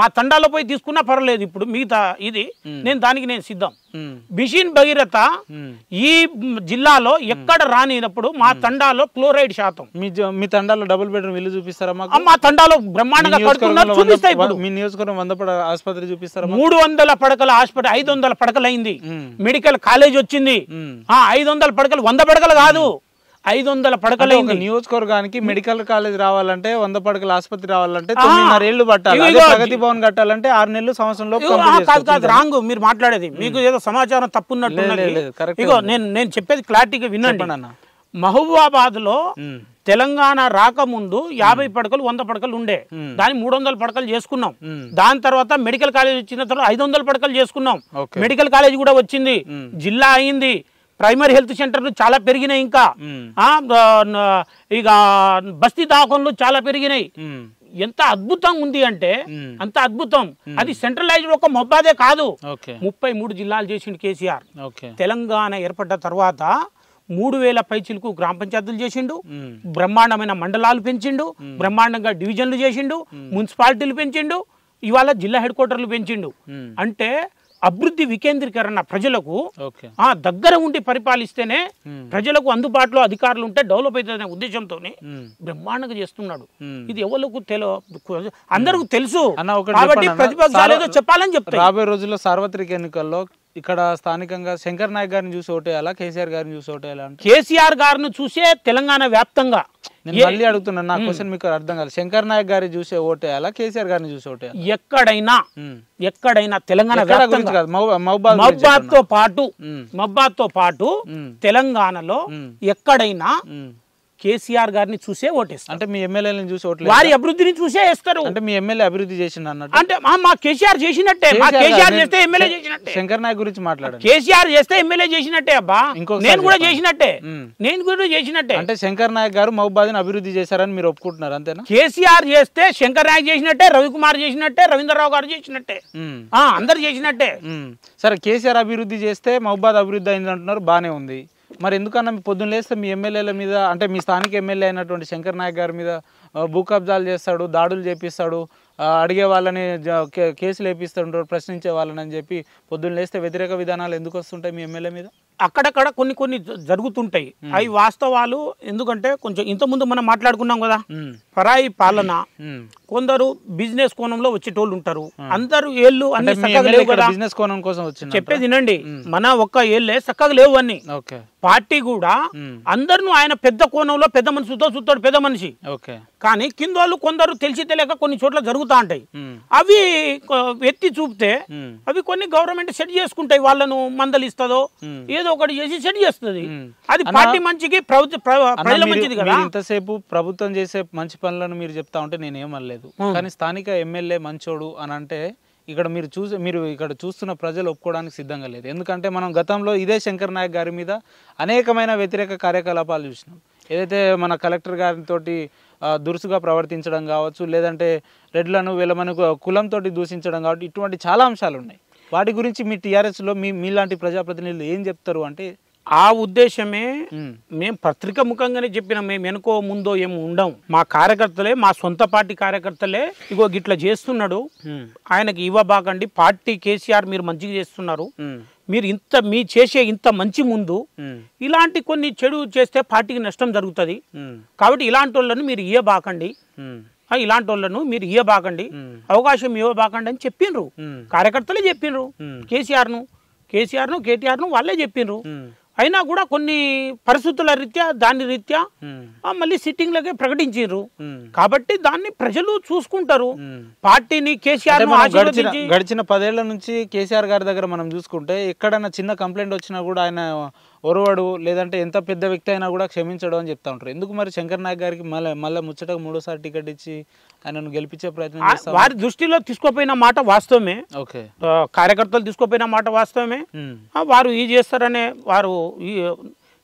Speaker 1: మా తండాలో పోయి తీసుకున్నా పర్వాలేదు ఇప్పుడు మిగతా ఇది నేను దానికి నేను సిద్ధం మిషన్ భగీరథ ఈ జిల్లాలో ఎక్కడ రానినప్పుడు మా తండాలో క్లోరైడ్ శాతం మీ తండాలో డబుల్ బెడ్రూమ్ ఇల్లు చూపిస్తారా మాకు మా తండాలో బ్రహ్మాండంగా మీ నియోజకవర్గం వంద పడ ఆసుపత్రి చూపిస్తారా మూడు వందల పడకల ఆసుపత్రి ఐదు వందల పడకలు అయింది మెడికల్ కాలేజ్ వచ్చింది ఆ ఐదు వందల పడకలు వంద పడకలు కాదు ఐదు వందల పడకల నియోజకవర్గానికి మెడికల్ కాలేజ్ రావాలంటే వంద పడకల ఆసుపత్రి రావాలంటే తొమ్మిదిన్నర ఏళ్ళు పట్టాలి ప్రగతి భవన్ కట్టాలంటే ఆరు నెలలు సంవత్సరంలో కాదు కాదు రాంగు మీరు మాట్లాడేది మీకు ఏదో సమాచారం తప్పున్నట్టు నేను నేను చెప్పేది క్లారిటీగా విన్నాను మహబూబాబాద్లో తెలంగాణ రాకముందు యాభై పడకలు వంద పడకలు ఉండే దాన్ని మూడు వందల పడకలు చేసుకున్నాం దాని తర్వాత మెడికల్ కాలేజ్ వచ్చిన తర్వాత ఐదు వందల పడకలు చేసుకున్నాం మెడికల్ కాలేజ్ కూడా వచ్చింది జిల్లా అయింది ప్రైమరీ హెల్త్ సెంటర్లు చాలా పెరిగినాయి ఇంకా ఇక బస్తీ దాఖలు చాలా పెరిగినాయి ఎంత అద్భుతం ఉంది అంటే అంత అద్భుతం అది సెంట్రలైజ్డ్ ఒక మొబ్బాదే కాదు ముప్పై మూడు జిల్లాలు చేసిండు కేసీఆర్ తెలంగాణ ఏర్పడ్డ తర్వాత మూడు వేల పైచిలకు గ్రామ పంచాయతీలు చేసిండు బ్రహ్మాండమైన మండలాలు పెంచిండు బ్రహ్మాండంగా డివిజన్లు చేసిండు మున్సిపాలిటీలు పెంచిండు ఇవాళ జిల్లా హెడ్ క్వార్టర్లు పెంచిండు అంటే అభివృద్ధి వికేంద్రీకరణ ప్రజలకు ఆ దగ్గర ఉండి పరిపాలిస్తేనే ప్రజలకు అందుబాటులో అధికారులు ఉంటే డెవలప్ అవుతుందనే ఉద్దేశంతో బ్రహ్మాండంగా చేస్తున్నాడు ఇది ఎవరికి తెలు అందరికి తెలుసు ప్రతిపక్షాలు చెప్పాలని చెప్తారు రాబోయే రోజుల్లో సార్వత్రిక ఎన్నికల్లో ఇక్కడ స్థానికంగా శంకర్ నాయక్ గారిని చూసి ఓటేయాలా కేసీఆర్ గారిని చూసి ఓటేయాలా కేసీఆర్ గారిని చూసే తెలంగాణ వ్యాప్తంగా
Speaker 2: నేను మళ్ళీ అడుగుతున్నాను నా క్వశ్చన్
Speaker 1: మీకు అర్థం కాదు శంకర్ నాయక్ గారి చూసే ఓటేయాలా కేసీఆర్ గారిని చూసి ఓటేయాలా ఎక్కడైనా ఎక్కడైనా తెలంగాణ వ్యాప్తంగా మహబాద్ తో పాటు మహబాద్ తో పాటు తెలంగాణలో ఎక్కడైనా కేసీఆర్ గారిని చూసే ఓటేస్తారు అంటే మీ ఎమ్మెల్యేలను చూసి ఓట్లు వారి అభివృద్ధిని చూసే వేస్తారు అంటే మీ ఎమ్మెల్యే అభివృద్ధి చేసిన అన్నట్టు అంటే మా కేసీఆర్ చేసినట్టే మా కేసీఆర్ చేస్తే ఎమ్మెల్యే చేసినట్టే శంకర్ నాయక్ గురించి మాట్లాడారు కేసీఆర్ చేస్తే ఎమ్మెల్యే చేసినట్టే అబ్బా ఇంకో నేను కూడా చేసినట్టే నేను కూడా చేసినట్టే అంటే శంకర్ నాయక్ గారు మహబాద్ అభివృద్ధి చేశారని మీరు ఒప్పుకుంటున్నారు అంతేనా కేసీఆర్ చేస్తే శంకర్ నాయక్ చేసినట్టే రవికుమార్ చేసినట్టే రవీంద్రరావు గారు చేసినట్టే అందరు చేసినట్టే సరే కేసీఆర్ అభివృద్ధి చేస్తే మహబాద్ అభివృద్ధి అయింది అంటున్నారు బానే ఉంది మరి ఎందుకన్నా పొద్దున్న లేస్తే మీ ఎమ్మెల్యేల మీద అంటే మీ స్థానిక ఎమ్మెల్యే అయినటువంటి శంకర్ నాయక్ గారి మీద భూ కబ్జాలు చేస్తాడు దాడులు చేపిస్తాడు అడిగే వాళ్ళని కేసులు వేపిస్తుంటారు ప్రశ్నించే వాళ్ళని అని చెప్పి పొద్దున్న లేస్తే వ్యతిరేక విధానాలు ఎందుకు వస్తుంటాయి మీ ఎమ్మెల్యే మీద అక్కడక్కడ కొన్ని కొన్ని జరుగుతుంటాయి అవి వాస్తవాలు ఎందుకంటే కొంచెం ఇంతకుముందు మనం మాట్లాడుకున్నాం కదా పరాయి పాలన కొందరు బిజినెస్ కోణంలో వచ్చేటోళ్ళు ఉంటారు అందరు ఏళ్ళు అన్ని బిజినెస్ కోణం కోసం చెప్పేది వినండి మన ఒక్క ఏళ్ళే చక్కగా లేవు అన్ని ఓకే పార్టీ కూడా అందరినూ ఆయన పెద్ద కోణంలో పెద్ద మనిషితో చూస్తాడు పెద్ద మనిషి కానీ కింద వాళ్ళు కొందరు తెలిసి తెలియక కొన్ని చోట్ల జరుగుతూ ఉంటాయి అవి ఎత్తి చూపితే అవి కొన్ని గవర్నమెంట్ సెట్ చేసుకుంటాయి వాళ్ళను మందలిస్తుందో ఏదో ఒకటి చేసి సెట్ చేస్తుంది అది పార్టీ మంచికి ప్రజల మంచిది కదా ఇంతసేపు ప్రభుత్వం చేసే మంచి పనులను మీరు చెప్తా ఉంటే నేనేమనలేదు కానీ స్థానిక ఎమ్మెల్యే మంచోడు అని అంటే ఇక్కడ మీరు చూసి మీరు ఇక్కడ చూస్తున్న ప్రజలు ఒప్పుకోవడానికి సిద్ధంగా లేదు ఎందుకంటే మనం గతంలో ఇదే శంకర్ నాయక్ గారి మీద అనేకమైన వ్యతిరేక కార్యకలాపాలు చూసినాం ఏదైతే మన కలెక్టర్ గారితో దురుసుగా ప్రవర్తించడం కావచ్చు లేదంటే రెడ్లను వీళ్ళమని కులంతో దూషించడం కాబట్టి ఇటువంటి చాలా అంశాలు ఉన్నాయి వాటి గురించి మీ టీఆర్ఎస్లో మీ మీలాంటి ప్రజాప్రతినిధులు ఏం చెప్తారు అంటే ఆ ఉద్దేశమే మేము పత్రిక ముఖంగానే చెప్పిన మేము వెనుకో ముందో ఏం ఉండం మా కార్యకర్తలే మా సొంత పార్టీ కార్యకర్తలే ఇగో గిట్లా చేస్తున్నాడు ఆయనకి ఇవ్వబాకండి పార్టీ కేసీఆర్ మీరు మంచిగా చేస్తున్నారు మీరు ఇంత మీ చేసే ఇంత మంచి ముందు ఇలాంటి కొన్ని చెడు చేస్తే పార్టీకి నష్టం జరుగుతుంది కాబట్టి ఇలాంటి వాళ్ళను మీరు ఇయ్యబాకండి ఇలాంటి వాళ్ళను మీరు ఇయ్యబాకండి అవకాశం ఇవ్వబాకండి అని చెప్పిండ్రు కార్యకర్తలే చెప్పిండ్రు కేసీఆర్ను కేసీఆర్ను కేటీఆర్ను వాళ్ళే చెప్పిండ్రు అయినా కూడా కొన్ని పరిస్థితుల రీత్యా దాని రీత్యా మళ్ళీ సిట్టింగ్లకే ప్రకటించారు కాబట్టి దాన్ని ప్రజలు చూసుకుంటారు పార్టీని కేసీఆర్ గడిచిన పదేళ్ల నుంచి కేసీఆర్ గారి దగ్గర మనం చూసుకుంటే ఎక్కడైనా చిన్న కంప్లైంట్ వచ్చినా కూడా ఆయన ఒరవడు లేదంటే ఎంత పెద్ద వ్యక్తి అయినా కూడా క్షమించడం అని చెప్తా ఉంటారు ఎందుకు మరి శంకర్ నాయక్ గారికి మళ్ళీ మళ్ళీ ముచ్చటకు మూడోసారి టికెట్ ఇచ్చి ఆయన గెలిపించే ప్రయత్నం చేస్తారు వారి దృష్టిలో తీసుకోపోయిన మాట వాస్తవమే ఓకే కార్యకర్తలు తీసుకోపోయిన మాట వాస్తవమే వారు ఈ చేస్తారనే వారు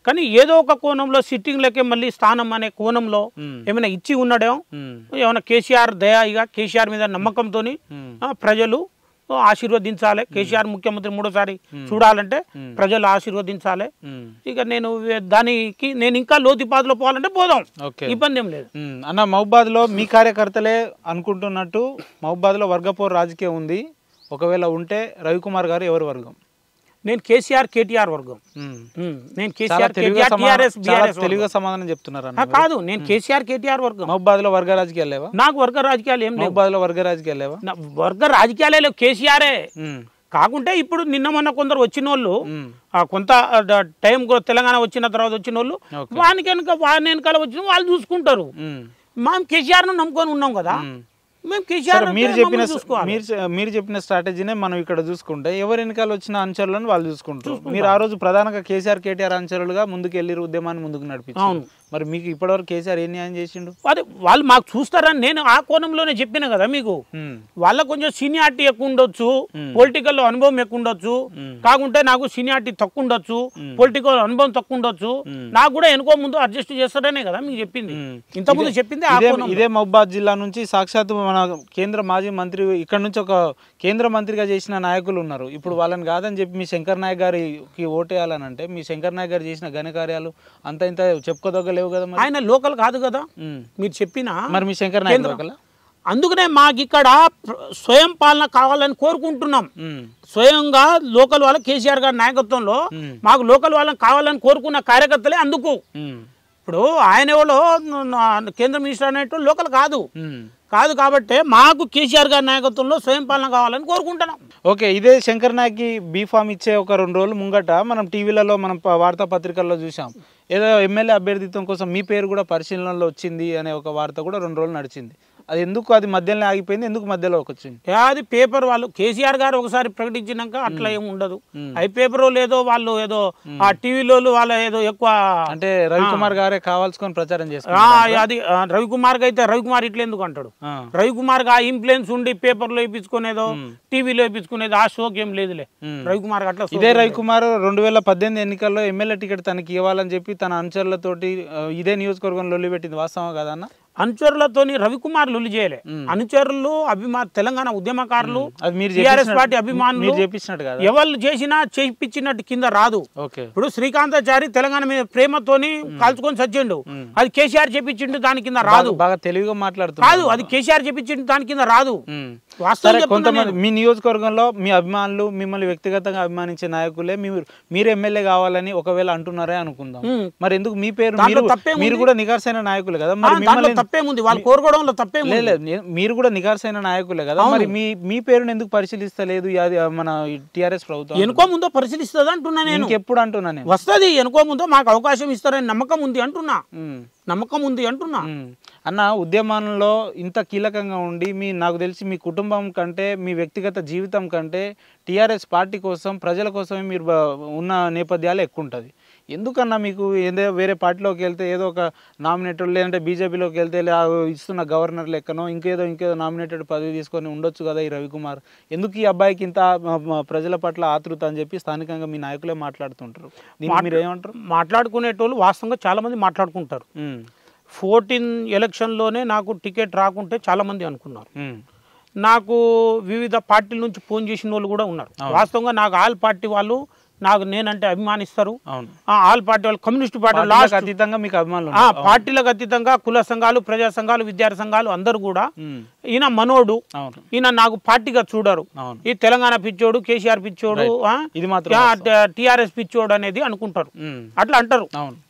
Speaker 1: కానీ ఏదో ఒక కోణంలో సిట్టింగ్ లెక్క మళ్ళీ స్థానం అనే కోణంలో ఏమైనా ఇచ్చి ఉన్నాడేమో ఏమైనా కేసీఆర్ దయా కేసీఆర్ మీద నమ్మకంతో ప్రజలు ఆశీర్వదించాలి కేసీఆర్ ముఖ్యమంత్రి మూడోసారి చూడాలంటే ప్రజలు ఆశీర్వదించాలి ఇక నేను దానికి నేను ఇంకా లోతుపాదులో పోవాలంటే పోదాం ఇబ్బంది ఏం లేదు అన్న మహబాద్ లో మీ కార్యకర్తలే అనుకుంటున్నట్టు మహబాద్ లో వర్గపోరు రాజకీయం ఉంది ఒకవేళ ఉంటే రవికుమార్ గారు ఎవరి వర్గం నేను కేసీఆర్ కేటీఆర్ వర్గం నేను కేసీఆర్ కేటీఆర్ సమాధానం చెప్తున్నారు కాదు నేను కేసీఆర్ కేటీఆర్ వర్గం మహబాద్ లో వర్గ రాజకీయాలు లేవా నాకు వర్గ రాజకీయాలు ఏం మహబాద్ లో వర్గ రాజకీయాలు లేవా వర్గ రాజకీయాలే లేవు కేసీఆరే కాకుంటే ఇప్పుడు నిన్న మొన్న కొందరు వచ్చిన వాళ్ళు కొంత టైం తెలంగాణ వచ్చిన తర్వాత వచ్చిన వాళ్ళు వానికి వెనక వాని వెనకాల వచ్చిన వాళ్ళు చూసుకుంటారు మనం కేసీఆర్ నమ్ముకొని ఉన్నాం కదా మీరు చెప్పిన మీరు మీరు చెప్పిన స్ట్రాటజీనే మనం ఇక్కడ చూసుకుంటే ఎవరు వెనకాల వచ్చిన అంచరులను వాళ్ళు చూసుకుంటారు మీరు ఆ రోజు ప్రధానంగా కేసీఆర్ కేటీఆర్ అంచరులుగా ముందుకు వెళ్ళి ఉద్యమాన్ని ముందుకు నడిపించారు మరి మీకు ఇప్పటివరకు కేసీఆర్ ఏం న్యాయం చేసిండు అదే వాళ్ళు మాకు చూస్తారని నేను ఆ కోణంలోనే చెప్పిన కదా మీకు వాళ్ళ కొంచెం సీనియార్టీ ఎక్కువ ఉండొచ్చు పొలిటికల్ అనుభవం ఎక్కువ ఉండొచ్చు కాకుంటే నాకు సీనియార్టీ తక్కువ ఉండొచ్చు పొలిటికల్ అనుభవం తక్కువ ఉండొచ్చు నాకు కూడా ఎనుకో ముందు అడ్జస్ట్ చేస్తారనే కదా మీకు చెప్పింది ఇంతకుముందు చెప్పింది ఇదే మహబాద్ జిల్లా నుంచి సాక్షాత్ మన కేంద్ర మాజీ మంత్రి ఇక్కడ నుంచి ఒక కేంద్ర మంత్రిగా చేసిన నాయకులు ఉన్నారు ఇప్పుడు వాళ్ళని కాదని చెప్పి మీ శంకర్ నాయక్ గారికి ఓటేయాలని అంటే మీ శంకర్ నాయక్ గారు చేసిన కార్యాలు అంత ఇంత చెప్పుకోదగ్గ లేవు కదా ఆయన లోకల్ కాదు కదా మీరు చెప్పిన మరి మీ శంకర్ అందుకనే మాకు ఇక్కడ స్వయం పాలన కావాలని కోరుకుంటున్నాం స్వయంగా లోకల్ వాళ్ళ కేసీఆర్ గారి నాయకత్వంలో మాకు లోకల్ వాళ్ళని కావాలని కోరుకున్న కార్యకర్తలే అందుకు ఇప్పుడు ఆయన ఎవరో కేంద్ర మినిస్టర్ అనేటు లోకల్ కాదు కాదు కాబట్టి మాకు కేసీఆర్ గారి నాయకత్వంలో స్వయం పాలన కావాలని కోరుకుంటున్నాం ఓకే ఇదే శంకర్ నాయక్ బీఫామ్ ఇచ్చే ఒక రెండు రోజులు ముంగట మనం టీవీలలో మనం వార్తాపత్రికల్లో చూసాం ఏదో ఎమ్మెల్యే అభ్యర్థిత్వం కోసం మీ పేరు కూడా పరిశీలనలో వచ్చింది అనే ఒక వార్త కూడా రెండు రోజులు నడిచింది అది ఎందుకు అది మధ్యలో ఆగిపోయింది ఎందుకు మధ్యలో వచ్చింది అది పేపర్ వాళ్ళు కేసీఆర్ గారు ఒకసారి ప్రకటించినాక అట్లా ఏమి ఉండదు అవి పేపర్ ఏదో వాళ్ళు ఏదో ఆ టీవీలో వాళ్ళ ఏదో ఎక్కువ అంటే రవికుమార్ గారే కావాల్సుకొని ప్రచారం చేస్తారు అది రవికుమార్ అయితే రవికుమార్ ఇట్లా ఎందుకు అంటాడు రవికుమార్ ఆ ఇన్ఫ్లుయెన్స్ ఉండి పేపర్ లో వేయించుకునేదో టీవీలో ఇప్పించుకునేది ఆ షోకి ఏం లేదులే రవికుమార్ అట్లా ఇదే రవికుమార్ రెండు వేల పద్దెనిమిది ఎన్నికల్లో ఎమ్మెల్యే టికెట్ తనకి ఇవ్వాలని చెప్పి తన అనుచరులతోటి ఇదే నియోజకవర్గం లొల్లి పెట్టింది వాస్తవం కదా అన్న అనుచరులతోని రవికుమార్ లొల్లి చేయలే అనుచరులు అభిమా తెలంగాణ ఉద్యమకారులు టిఆర్ఎస్ పార్టీ అభిమానులు ఎవరు చేసినా చేయించినట్టు కింద రాదు ఇప్పుడు శ్రీకాంతాచారి తెలంగాణ మీద ప్రేమతోని కాల్చుకొని సచ్చిండు అది కేసీఆర్ చేపించిండు దాని కింద రాదు బాగా తెలివిగా మాట్లాడుతు కాదు అది కేసీఆర్ చేపించిండు దాని కింద రాదు కొంతమంది మీ నియోజకవర్గంలో మీ అభిమానులు మిమ్మల్ని వ్యక్తిగతంగా అభిమానించే నాయకులే మీరు మీరు ఎమ్మెల్యే కావాలని ఒకవేళ అంటున్నారే అనుకుందాం మరి ఎందుకు మీ పేరు మీరు కూడా నిఘర్సైన నాయకులే కదా మరి తప్పేముంది వాళ్ళు కోరుకోవడంలో తప్పే లేదు మీరు కూడా నిఘర్సైన నాయకులే కదా మరి మీ మీ పేరుని ఎందుకు పరిశీలిస్తలేదు మన టిఆర్ఎస్ ప్రభుత్వం ఎనుకో ముందో పరిశీలిస్తుంది అంటున్నా నేను ఎప్పుడు అంటున్నాను వస్తుంది ఎనుకో ముందో మాకు అవకాశం ఇస్తారని నమ్మకం ఉంది అంటున్నా నమ్మకం ఉంది అంటున్నా అన్న ఉద్యమంలో ఇంత కీలకంగా ఉండి మీ నాకు తెలిసి మీ కుటుంబం కంటే మీ వ్యక్తిగత జీవితం కంటే టీఆర్ఎస్ పార్టీ కోసం ప్రజల కోసమే మీరు ఉన్న నేపథ్యాలు ఎక్కువ ఉంటుంది ఎందుకన్నా మీకు ఏదో వేరే పార్టీలోకి వెళ్తే ఏదో ఒక నామినేటెడ్ లేదంటే బీజేపీలోకి వెళ్తే ఇస్తున్న గవర్నర్ లెక్కనో ఇంకేదో ఇంకేదో నామినేటెడ్ పదవి తీసుకొని ఉండొచ్చు కదా ఈ రవికుమార్ ఎందుకు ఈ అబ్బాయికి ఇంత ప్రజల పట్ల ఆతృత అని చెప్పి స్థానికంగా మీ నాయకులే మాట్లాడుతుంటారు మీరు ఏమంటారు మాట్లాడుకునేటోళ్ళు వాస్తవంగా చాలామంది మాట్లాడుకుంటారు ఫోర్టీన్ ఎలక్షన్లోనే నాకు టికెట్ రాకుంటే చాలామంది అనుకున్నారు నాకు వివిధ పార్టీల నుంచి ఫోన్ చేసిన వాళ్ళు కూడా ఉన్నారు వాస్తవంగా నాకు ఆల్ పార్టీ వాళ్ళు నాకు నేనంటే అభిమానిస్తారు ఆల్ పార్టీ వాళ్ళు కమ్యూనిస్ట్ పార్టీ లాస్ట్ అతీతంగా మీకు అభిమానులు పార్టీలకు అతీతంగా కుల సంఘాలు ప్రజా సంఘాలు విద్యార్థి సంఘాలు అందరు కూడా ఈయన మనోడు ఈయన నాకు పార్టీగా చూడరు ఈ తెలంగాణ పిచ్చోడు కేసీఆర్ పిచ్చోడు టిఆర్ఎస్ పిచ్చోడు అనేది అనుకుంటారు అట్లా అంటారు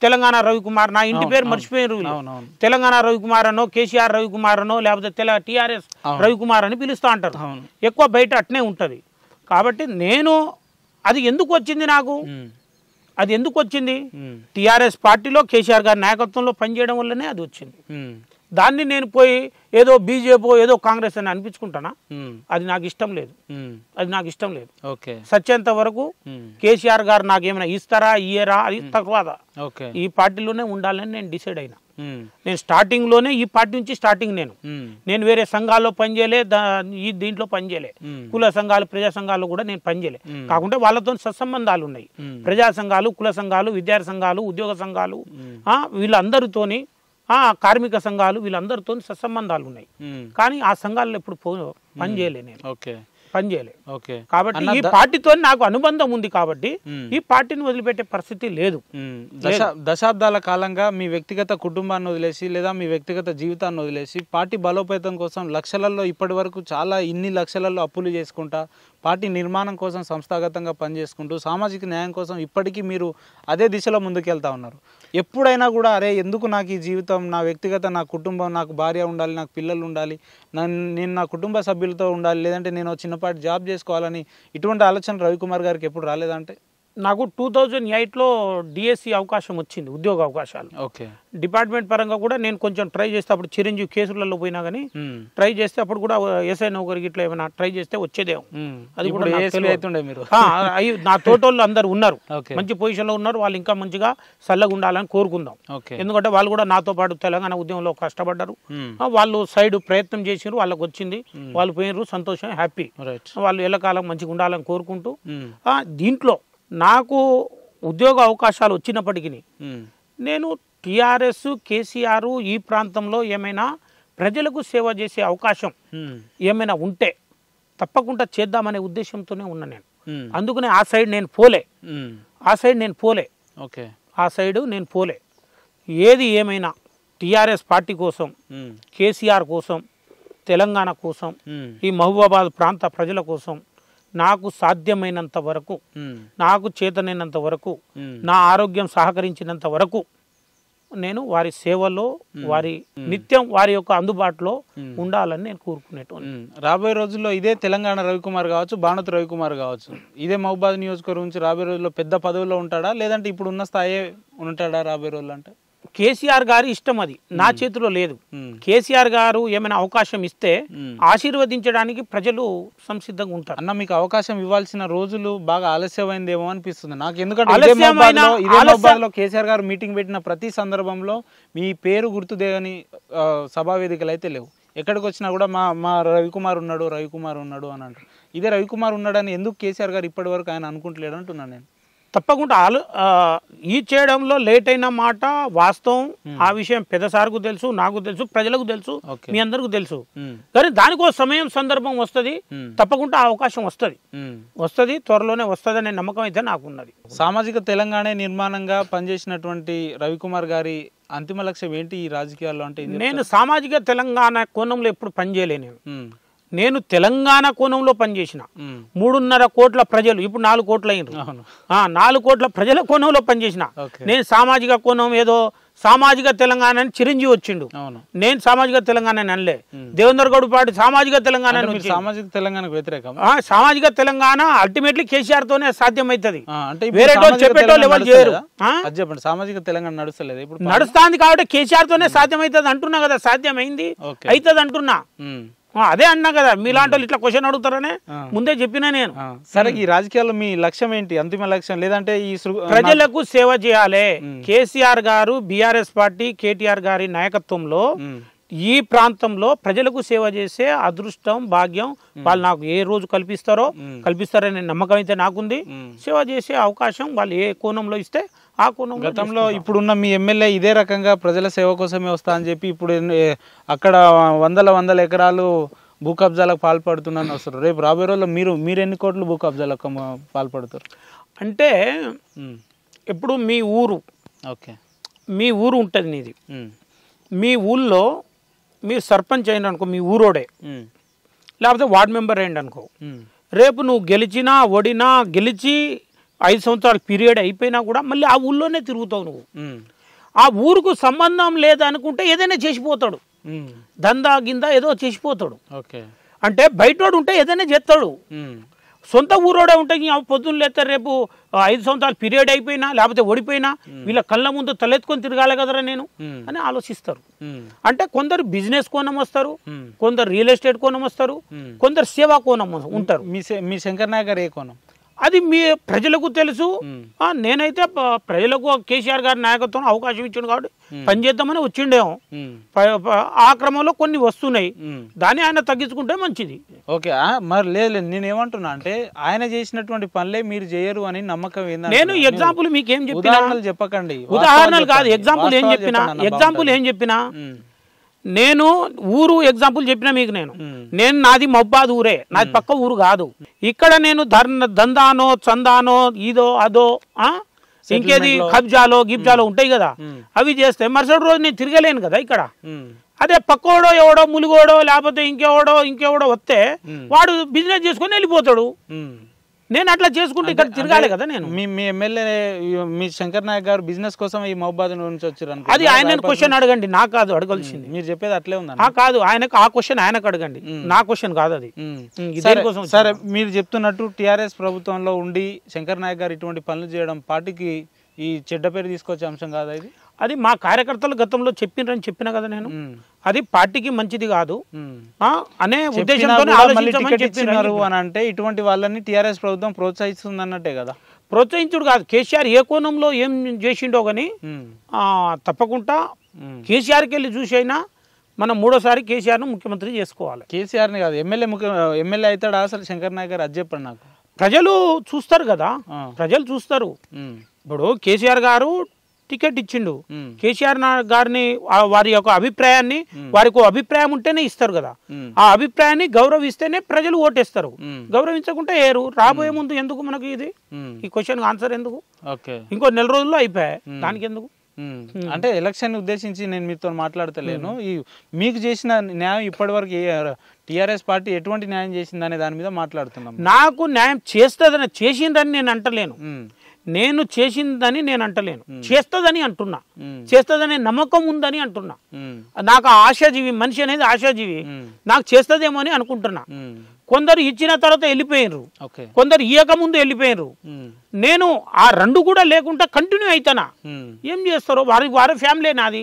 Speaker 1: తెలంగాణ రవికుమార్ నా ఇంటి పేరు మర్చిపోయారు తెలంగాణ రవికుమార్ అనో కేసీఆర్ రవికుమార్ అనో లేకపోతే టిఆర్ఎస్ రవికుమార్ అని పిలుస్తా అంటారు ఎక్కువ బయట అట్నే ఉంటది కాబట్టి నేను అది ఎందుకు వచ్చింది నాకు అది ఎందుకు వచ్చింది టీఆర్ఎస్ పార్టీలో కేసీఆర్ గారి నాయకత్వంలో పనిచేయడం వల్లనే అది వచ్చింది దాన్ని నేను పోయి ఏదో బీజేపీ ఏదో కాంగ్రెస్ అని అనిపించుకుంటానా అది నాకు ఇష్టం లేదు అది నాకు ఇష్టం లేదు సత్యంత వరకు కేసీఆర్ గారు నాకు ఏమైనా ఇస్తారా ఇయ్యరా అది తర్వాత ఈ పార్టీలోనే ఉండాలని నేను డిసైడ్ అయినా Hmm. నేను స్టార్టింగ్లోనే ఈ పార్టీ నుంచి స్టార్టింగ్ నేను hmm. నేను వేరే సంఘాల్లో పనిచేయలే ఈ దీంట్లో పనిచేయలే hmm. కుల సంఘాలు ప్రజా సంఘాలు కూడా నేను పనిచేయలే కాకుండా వాళ్ళతో సత్సంబంధాలు ఉన్నాయి ప్రజా సంఘాలు కుల సంఘాలు విద్యార్థి సంఘాలు ఉద్యోగ సంఘాలు వీళ్ళందరితోని ఆ కార్మిక సంఘాలు వీళ్ళందరితో సత్సంబంధాలు ఉన్నాయి కానీ ఆ సంఘాలను ఇప్పుడు పని నేను ఓకే పనిచేయలేదు ఓకే కాబట్టి ఈ పార్టీతో నాకు అనుబంధం ఉంది కాబట్టి ఈ పార్టీని వదిలిపెట్టే పరిస్థితి లేదు దశాబ్దాల కాలంగా మీ వ్యక్తిగత కుటుంబాన్ని వదిలేసి లేదా మీ వ్యక్తిగత జీవితాన్ని వదిలేసి పార్టీ బలోపేతం కోసం లక్షలలో ఇప్పటి వరకు చాలా ఇన్ని లక్షలలో అప్పులు చేసుకుంటా పార్టీ నిర్మాణం కోసం సంస్థాగతంగా పనిచేసుకుంటూ సామాజిక న్యాయం కోసం ఇప్పటికీ మీరు అదే దిశలో ముందుకెళ్తా ఉన్నారు ఎప్పుడైనా కూడా అరే ఎందుకు నాకు ఈ జీవితం నా వ్యక్తిగత నా కుటుంబం నాకు భార్య ఉండాలి నాకు పిల్లలు ఉండాలి నేను నా కుటుంబ సభ్యులతో ఉండాలి లేదంటే నేను చిన్నపాటి జాబ్ చేసుకోవాలని ఇటువంటి ఆలోచన రవికుమార్ గారికి ఎప్పుడు రాలేదంటే నాకు టూ థౌజండ్ ఎయిట్లో డిఎస్సి అవకాశం వచ్చింది ఉద్యోగ అవకాశాలు ఓకే డిపార్ట్మెంట్ పరంగా కూడా నేను కొంచెం ట్రై చేస్తే అప్పుడు చిరంజీవి కేసులలో పోయినా కానీ ట్రై చేస్తే అప్పుడు కూడా ఎస్ఐ నౌకరికి ఇట్లా ఏమైనా ట్రై చేస్తే వచ్చేదే అది కూడా నా తోటోళ్ళు అందరు ఉన్నారు మంచి పొజిషన్లో ఉన్నారు వాళ్ళు ఇంకా మంచిగా చల్లగా ఉండాలని కోరుకుందాం ఎందుకంటే వాళ్ళు కూడా నాతో పాటు తెలంగాణ ఉద్యమంలో కష్టపడ్డారు వాళ్ళు సైడ్ ప్రయత్నం చేసినారు వాళ్ళకి వచ్చింది వాళ్ళు పోయినారు సంతోషం హ్యాపీ వాళ్ళు ఎల్లకాలం మంచిగా ఉండాలని కోరుకుంటూ దీంట్లో నాకు ఉద్యోగ అవకాశాలు వచ్చినప్పటికీ నేను టీఆర్ఎస్ కేసీఆర్ ఈ ప్రాంతంలో ఏమైనా ప్రజలకు సేవ చేసే అవకాశం ఏమైనా ఉంటే తప్పకుండా చేద్దామనే ఉద్దేశంతోనే ఉన్నా నేను అందుకనే ఆ సైడ్ నేను పోలే ఆ సైడ్ నేను పోలే ఓకే ఆ సైడ్ నేను పోలే ఏది ఏమైనా టీఆర్ఎస్ పార్టీ కోసం కేసీఆర్ కోసం తెలంగాణ కోసం ఈ మహబూబాబాద్ ప్రాంత ప్రజల కోసం నాకు సాధ్యమైనంత వరకు నాకు చేతనైనంత వరకు నా ఆరోగ్యం సహకరించినంత వరకు నేను వారి సేవలో వారి నిత్యం వారి యొక్క అందుబాటులో ఉండాలని నేను కోరుకునేటోని రాబోయే రోజుల్లో ఇదే తెలంగాణ రవికుమార్ కావచ్చు భానుత్ రవికుమార్ కావచ్చు ఇదే మహబాద్ నియోజకవర్గం నుంచి రాబోయే రోజుల్లో పెద్ద పదవిలో ఉంటాడా లేదంటే ఇప్పుడు ఉన్న స్థాయి ఉంటాడా రాబోయే రోజులు అంటే కేసీఆర్ గారి ఇష్టం అది నా చేతిలో లేదు కేసీఆర్ గారు ఏమైనా అవకాశం ఇస్తే ఆశీర్వదించడానికి ప్రజలు సంసిద్ధంగా ఉంటారు అన్న మీకు అవకాశం ఇవ్వాల్సిన రోజులు బాగా ఆలస్యమైందేమో అనిపిస్తుంది నాకు ఎందుకంటే కేసీఆర్ గారు మీటింగ్ పెట్టిన ప్రతి సందర్భంలో మీ పేరు గుర్తుదేవని సభా వేదికలు అయితే లేవు ఎక్కడికి వచ్చినా కూడా మా మా రవికుమార్ ఉన్నాడు రవికుమార్ ఉన్నాడు అని అంటారు ఇదే రవికుమార్ ఉన్నాడని ఎందుకు కేసీఆర్ గారు ఇప్పటివరకు ఆయన అనుకుంటలేడు అంటున్నాను నేను తప్పకుండా ఆలో ఈ చేయడంలో లేట్ అయిన మాట వాస్తవం ఆ విషయం పెద్దసార్కు తెలుసు నాకు తెలుసు ప్రజలకు తెలుసు మీ అందరికీ తెలుసు కానీ దానికో సమయం సందర్భం వస్తుంది తప్పకుండా అవకాశం వస్తుంది వస్తుంది త్వరలోనే వస్తుంది అనే నమ్మకం అయితే నాకున్నది సామాజిక తెలంగాణ నిర్మాణంగా పనిచేసినటువంటి రవికుమార్ గారి అంతిమ లక్ష్యం ఏంటి ఈ రాజకీయాల్లో అంటే నేను సామాజిక తెలంగాణ కోణంలో ఎప్పుడు పనిచేయలేను నేను తెలంగాణ కోణంలో పనిచేసిన మూడున్నర కోట్ల ప్రజలు ఇప్పుడు నాలుగు కోట్ల ఆ నాలుగు కోట్ల ప్రజల కోణంలో పనిచేసిన నేను సామాజిక కోణం ఏదో సామాజిక తెలంగాణ అని చిరంజీవి వచ్చిండు నేను సామాజిక తెలంగాణ అని అనలే దేవేందర్ గౌడ్ పాటు సామాజిక తెలంగాణ సామాజిక తెలంగాణ వ్యతిరేకం సామాజిక తెలంగాణ అల్టిమేట్లీ కేసీఆర్ తోనే సాధ్యమవుతుంది అంటే చేయరు చెప్పండి సామాజిక తెలంగాణ నడుస్తలేదు ఇప్పుడు నడుస్తాంది కాబట్టి కేసీఆర్ తోనే సాధ్యమవుతుంది అంటున్నా కదా సాధ్యమైంది అవుతుంది అంటున్నా అదే అన్నా కదా మీలాంటి వాళ్ళు ఇట్లా క్వశ్చన్ అడుగుతారనే ముందే చెప్పినా నేను సరే ఈ రాజకీయాల్లో మీ లక్ష్యం ఏంటి అంతిమ లక్ష్యం లేదంటే ఈ ప్రజలకు సేవ చేయాలి కేసీఆర్ గారు బీఆర్ఎస్ పార్టీ కేటీఆర్ గారి నాయకత్వంలో ఈ ప్రాంతంలో ప్రజలకు సేవ చేసే అదృష్టం భాగ్యం వాళ్ళు నాకు ఏ రోజు కల్పిస్తారో కల్పిస్తారనే నమ్మకం అయితే నాకుంది సేవ చేసే అవకాశం వాళ్ళు ఏ కోణంలో ఇస్తే ఆ కోణం గతంలో ఇప్పుడున్న మీ ఎమ్మెల్యే ఇదే రకంగా ప్రజల సేవ కోసమే వస్తా అని చెప్పి ఇప్పుడు అక్కడ వందల వందల ఎకరాలు భూ కబ్జాలకు పాల్పడుతున్నాను వస్తారు రేపు రాబోయే రోజుల్లో మీరు మీరు ఎన్ని కోట్లు భూ కబ్జాలకు పాల్పడతారు అంటే ఇప్పుడు మీ ఊరు ఓకే మీ ఊరు ఉంటుంది నీది మీ ఊళ్ళో మీరు సర్పంచ్ అయిన అనుకో మీ ఊరోడే లేకపోతే వార్డ్ మెంబర్ అయ్యండి అనుకో రేపు నువ్వు గెలిచినా ఓడినా గెలిచి ఐదు సంవత్సరాల పీరియడ్ అయిపోయినా కూడా మళ్ళీ ఆ ఊళ్ళోనే తిరుగుతావు నువ్వు ఆ ఊరుకు సంబంధం లేదనుకుంటే ఏదైనా చేసిపోతాడు దందా గిందా ఏదో చేసిపోతాడు అంటే బయటోడు ఉంటే ఏదైనా చేస్తాడు సొంత ఊరోడే ఉంటాయి పొద్దున్న లేస్తారు రేపు ఐదు సంవత్సరాలు పీరియడ్ అయిపోయినా లేకపోతే ఓడిపోయినా వీళ్ళ కళ్ళ ముందు తలెత్తుకొని తిరగాలి కదరా నేను అని ఆలోచిస్తారు అంటే కొందరు బిజినెస్ కోణం వస్తారు కొందరు రియల్ ఎస్టేట్ కోణం వస్తారు కొందరు సేవా కోణం ఉంటారు మీ శంకర్ నాయక్ గారు ఏ కోణం అది మీ ప్రజలకు తెలుసు నేనైతే ప్రజలకు కేసీఆర్ గారి నాయకత్వం అవకాశం ఇచ్చిండు కాబట్టి పనిచేద్దామని వచ్చిండేమో ఆ క్రమంలో కొన్ని వస్తున్నాయి దాన్ని ఆయన తగ్గించుకుంటే మంచిది ఓకే మరి లేదు నేను ఏమంటున్నా అంటే ఆయన చేసినటువంటి పనులే మీరు చేయరు అని నమ్మకం ఏంటంటే నేను ఎగ్జాంపుల్ మీకు ఏం చెప్పిన చెప్పకండి ఉదాహరణలు కాదు ఎగ్జాంపుల్ ఏం చెప్పినా ఎగ్జాంపుల్ ఏం చెప్పినా నేను ఊరు ఎగ్జాంపుల్ చెప్పిన మీకు నేను నేను నాది మొబ్బాది ఊరే నాది పక్క ఊరు కాదు ఇక్కడ నేను దందానో చందానో ఇదో అదో ఇంకేది కబ్జాలో గిబ్జాలో ఉంటాయి కదా అవి చేస్తే మరుసటి రోజు నేను తిరగలేను కదా ఇక్కడ అదే పక్కోడో ఎవడో ములుగోడో లేకపోతే ఇంకెవడో ఇంకెవడో వస్తే వాడు బిజినెస్ చేసుకొని వెళ్ళిపోతాడు నేను అట్లా చేసుకుంటే ఇక్కడ తిరగాలి కదా నేను మీ మీ ఎమ్మెల్యే మీ శంకర్ నాయక్ గారు బిజినెస్ కోసం ఈ మహబాద్ నుంచి వచ్చారు అది ఆయన క్వశ్చన్ అడగండి నాకు కాదు అడగాల్సింది మీరు చెప్పేది అట్లే ఉంది నా కాదు ఆయనకు ఆ క్వశ్చన్ ఆయనకు అడగండి నా క్వశ్చన్ కాదు అది సరే మీరు చెప్తున్నట్టు టిఆర్ఎస్ ప్రభుత్వంలో ఉండి శంకర్ నాయక్ గారు ఇటువంటి పనులు చేయడం పార్టీకి ఈ చెడ్డ పేరు తీసుకొచ్చే అంశం కాదా ఇది అది మా కార్యకర్తలు గతంలో చెప్పినని చెప్పిన కదా నేను అది పార్టీకి మంచిది కాదు అనే ఉద్దేశంతో అని అంటే ఇటువంటి వాళ్ళని టీఆర్ఎస్ ప్రభుత్వం ప్రోత్సహిస్తుంది అన్నట్టే కదా ప్రోత్సహించుడు కాదు కేసీఆర్ ఏ కోణంలో ఏం చేసిండో కానీ తప్పకుండా కేసీఆర్కి వెళ్ళి చూసైనా మనం మూడోసారి కేసీఆర్ను ముఖ్యమంత్రి చేసుకోవాలి కేసీఆర్ని కాదు ఎమ్మెల్యే ముఖ్య ఎమ్మెల్యే అవుతాడా అసలు శంకర్ నాయక్ గారు అది చెప్పండి నాకు ప్రజలు చూస్తారు కదా ప్రజలు చూస్తారు ఇప్పుడు కేసీఆర్ గారు టికెట్ ఇచ్చిండు కేసీఆర్ గారిని వారి యొక్క అభిప్రాయాన్ని వారికి అభిప్రాయం ఉంటేనే ఇస్తారు కదా ఆ అభిప్రాయాన్ని గౌరవిస్తేనే ప్రజలు ఓటేస్తారు గౌరవించకుంటే ఏరు రాబోయే ముందు ఎందుకు మనకి ఇది ఈ క్వశ్చన్ ఆన్సర్ ఎందుకు ఇంకో నెల రోజుల్లో అయిపోయాయి దానికి ఎందుకు అంటే ఎలక్షన్ ఉద్దేశించి నేను మీతో మాట్లాడతలేను ఈ మీకు చేసిన న్యాయం ఇప్పటి వరకు టిఆర్ఎస్ పార్టీ ఎటువంటి న్యాయం చేసిందనే దాని మీద మాట్లాడుతున్నాం నాకు న్యాయం చేస్తుందని చేసిందని నేను అంటలేను నేను చేసిందని నేను అంటలేను చేస్తుందని అంటున్నా చేస్తుందనే నమ్మకం ఉందని అంటున్నా నాకు ఆశాజీవి మనిషి అనేది ఆశాజీవి నాకు చేస్తుందేమో అని అనుకుంటున్నా కొందరు ఇచ్చిన తర్వాత వెళ్ళిపోయినరు కొందరు ఇయ్యక ముందు వెళ్ళిపోయినరు నేను ఆ రెండు కూడా లేకుండా కంటిన్యూ అవుతానా ఏం చేస్తారో వారి వారి ఫ్యామిలీ నాది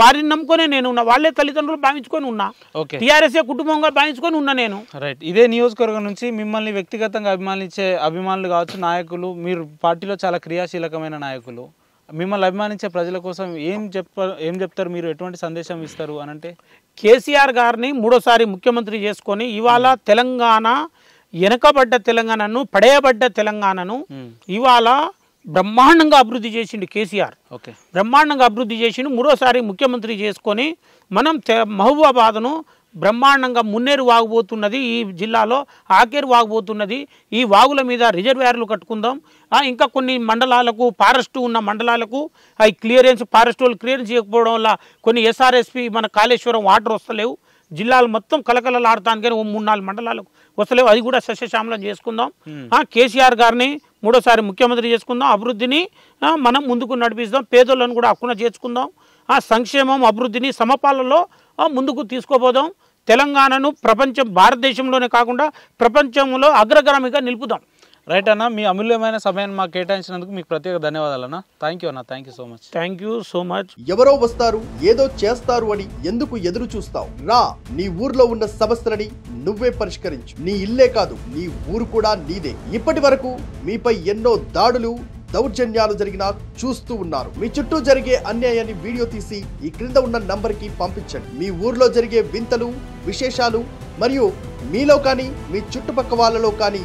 Speaker 1: వారిని నమ్ముకునే నేను ఉన్నా వాళ్ళే తల్లిదండ్రులు భావించుకొని ఉన్నా టీఆర్ఎస్ఏ కుటుంబంగా భావించుకొని ఉన్నా నేను రైట్ ఇదే నియోజకవర్గం నుంచి మిమ్మల్ని వ్యక్తిగతంగా అభిమానించే అభిమానులు కావచ్చు నాయకులు మీరు పార్టీలో చాలా క్రియాశీలకమైన నాయకులు మిమ్మల్ని అభిమానించే ప్రజల కోసం ఏం చెప్ప ఏం చెప్తారు మీరు ఎటువంటి సందేశం ఇస్తారు అని అంటే కేసీఆర్ గారిని మూడోసారి ముఖ్యమంత్రి చేసుకొని ఇవాళ తెలంగాణ వెనకబడ్డ తెలంగాణను పడేయబడ్డ తెలంగాణను ఇవాళ బ్రహ్మాండంగా అభివృద్ధి చేసిండు కేసీఆర్ ఓకే బ్రహ్మాండంగా అభివృద్ధి చేసిండు మూడోసారి ముఖ్యమంత్రి చేసుకొని మనం మహబూబాబాద్ను బ్రహ్మాండంగా మున్నేరు వాగుబోతున్నది ఈ జిల్లాలో ఆకేరు వాగుబోతున్నది ఈ వాగుల మీద రిజర్వేర్లు కట్టుకుందాం ఇంకా కొన్ని మండలాలకు ఫారెస్ట్ ఉన్న మండలాలకు అవి క్లియరెన్స్ ఫారెస్ట్ వాళ్ళు క్లియరెన్స్ చేయకపోవడం వల్ల కొన్ని ఎస్ఆర్ఎస్పి మన కాళేశ్వరం వాటర్ వస్తలేవు జిల్లాలు మొత్తం ఓ మూడు నాలుగు మండలాలకు వస్తలేవు అది కూడా సస్యశ్యామలం చేసుకుందాం కేసీఆర్ గారిని మూడోసారి ముఖ్యమంత్రి చేసుకుందాం అభివృద్ధిని మనం ముందుకు నడిపిస్తాం పేదలను కూడా అక్కున చేర్చుకుందాం ఆ సంక్షేమం అభివృద్ధిని సమపాలలో ముందుకు తీసుకోబోదాం తెలంగాణను ప్రపంచం భారతదేశంలోనే కాకుండా ప్రపంచంలో అగ్రగామిగా నిలుపుదాం రైట్ అన్న మీ అమూల్యమైన సమయాన్ని మాకు కేటాయించినందుకు మీకు ప్రత్యేక ధన్యవాదాలు అన్న థ్యాంక్ యూ అన్న thank you so much thank you so much ఎవరో వస్తారు ఏదో చేస్తారు అని ఎందుకు ఎదురు చూస్తావు రా నీ ఊర్లో ఉన్న సమస్యలని నువ్వే పరిష్కరించు నీ ఇల్లే కాదు నీ ఊరు కూడా నీదే ఇప్పటి వరకు మీపై ఎన్నో దాడులు దౌర్జన్యాలు జరిగినా చూస్తూ ఉన్నారు మీ చుట్టూ జరిగే అన్యాయాన్ని వీడియో తీసి ఈ క్రింద ఉన్న నంబర్ కి పంపించండి మీ ఊర్లో జరిగే వింతలు విశేషాలు మరియు మీలో కానీ మీ చుట్టుపక్క వాళ్ళలో కానీ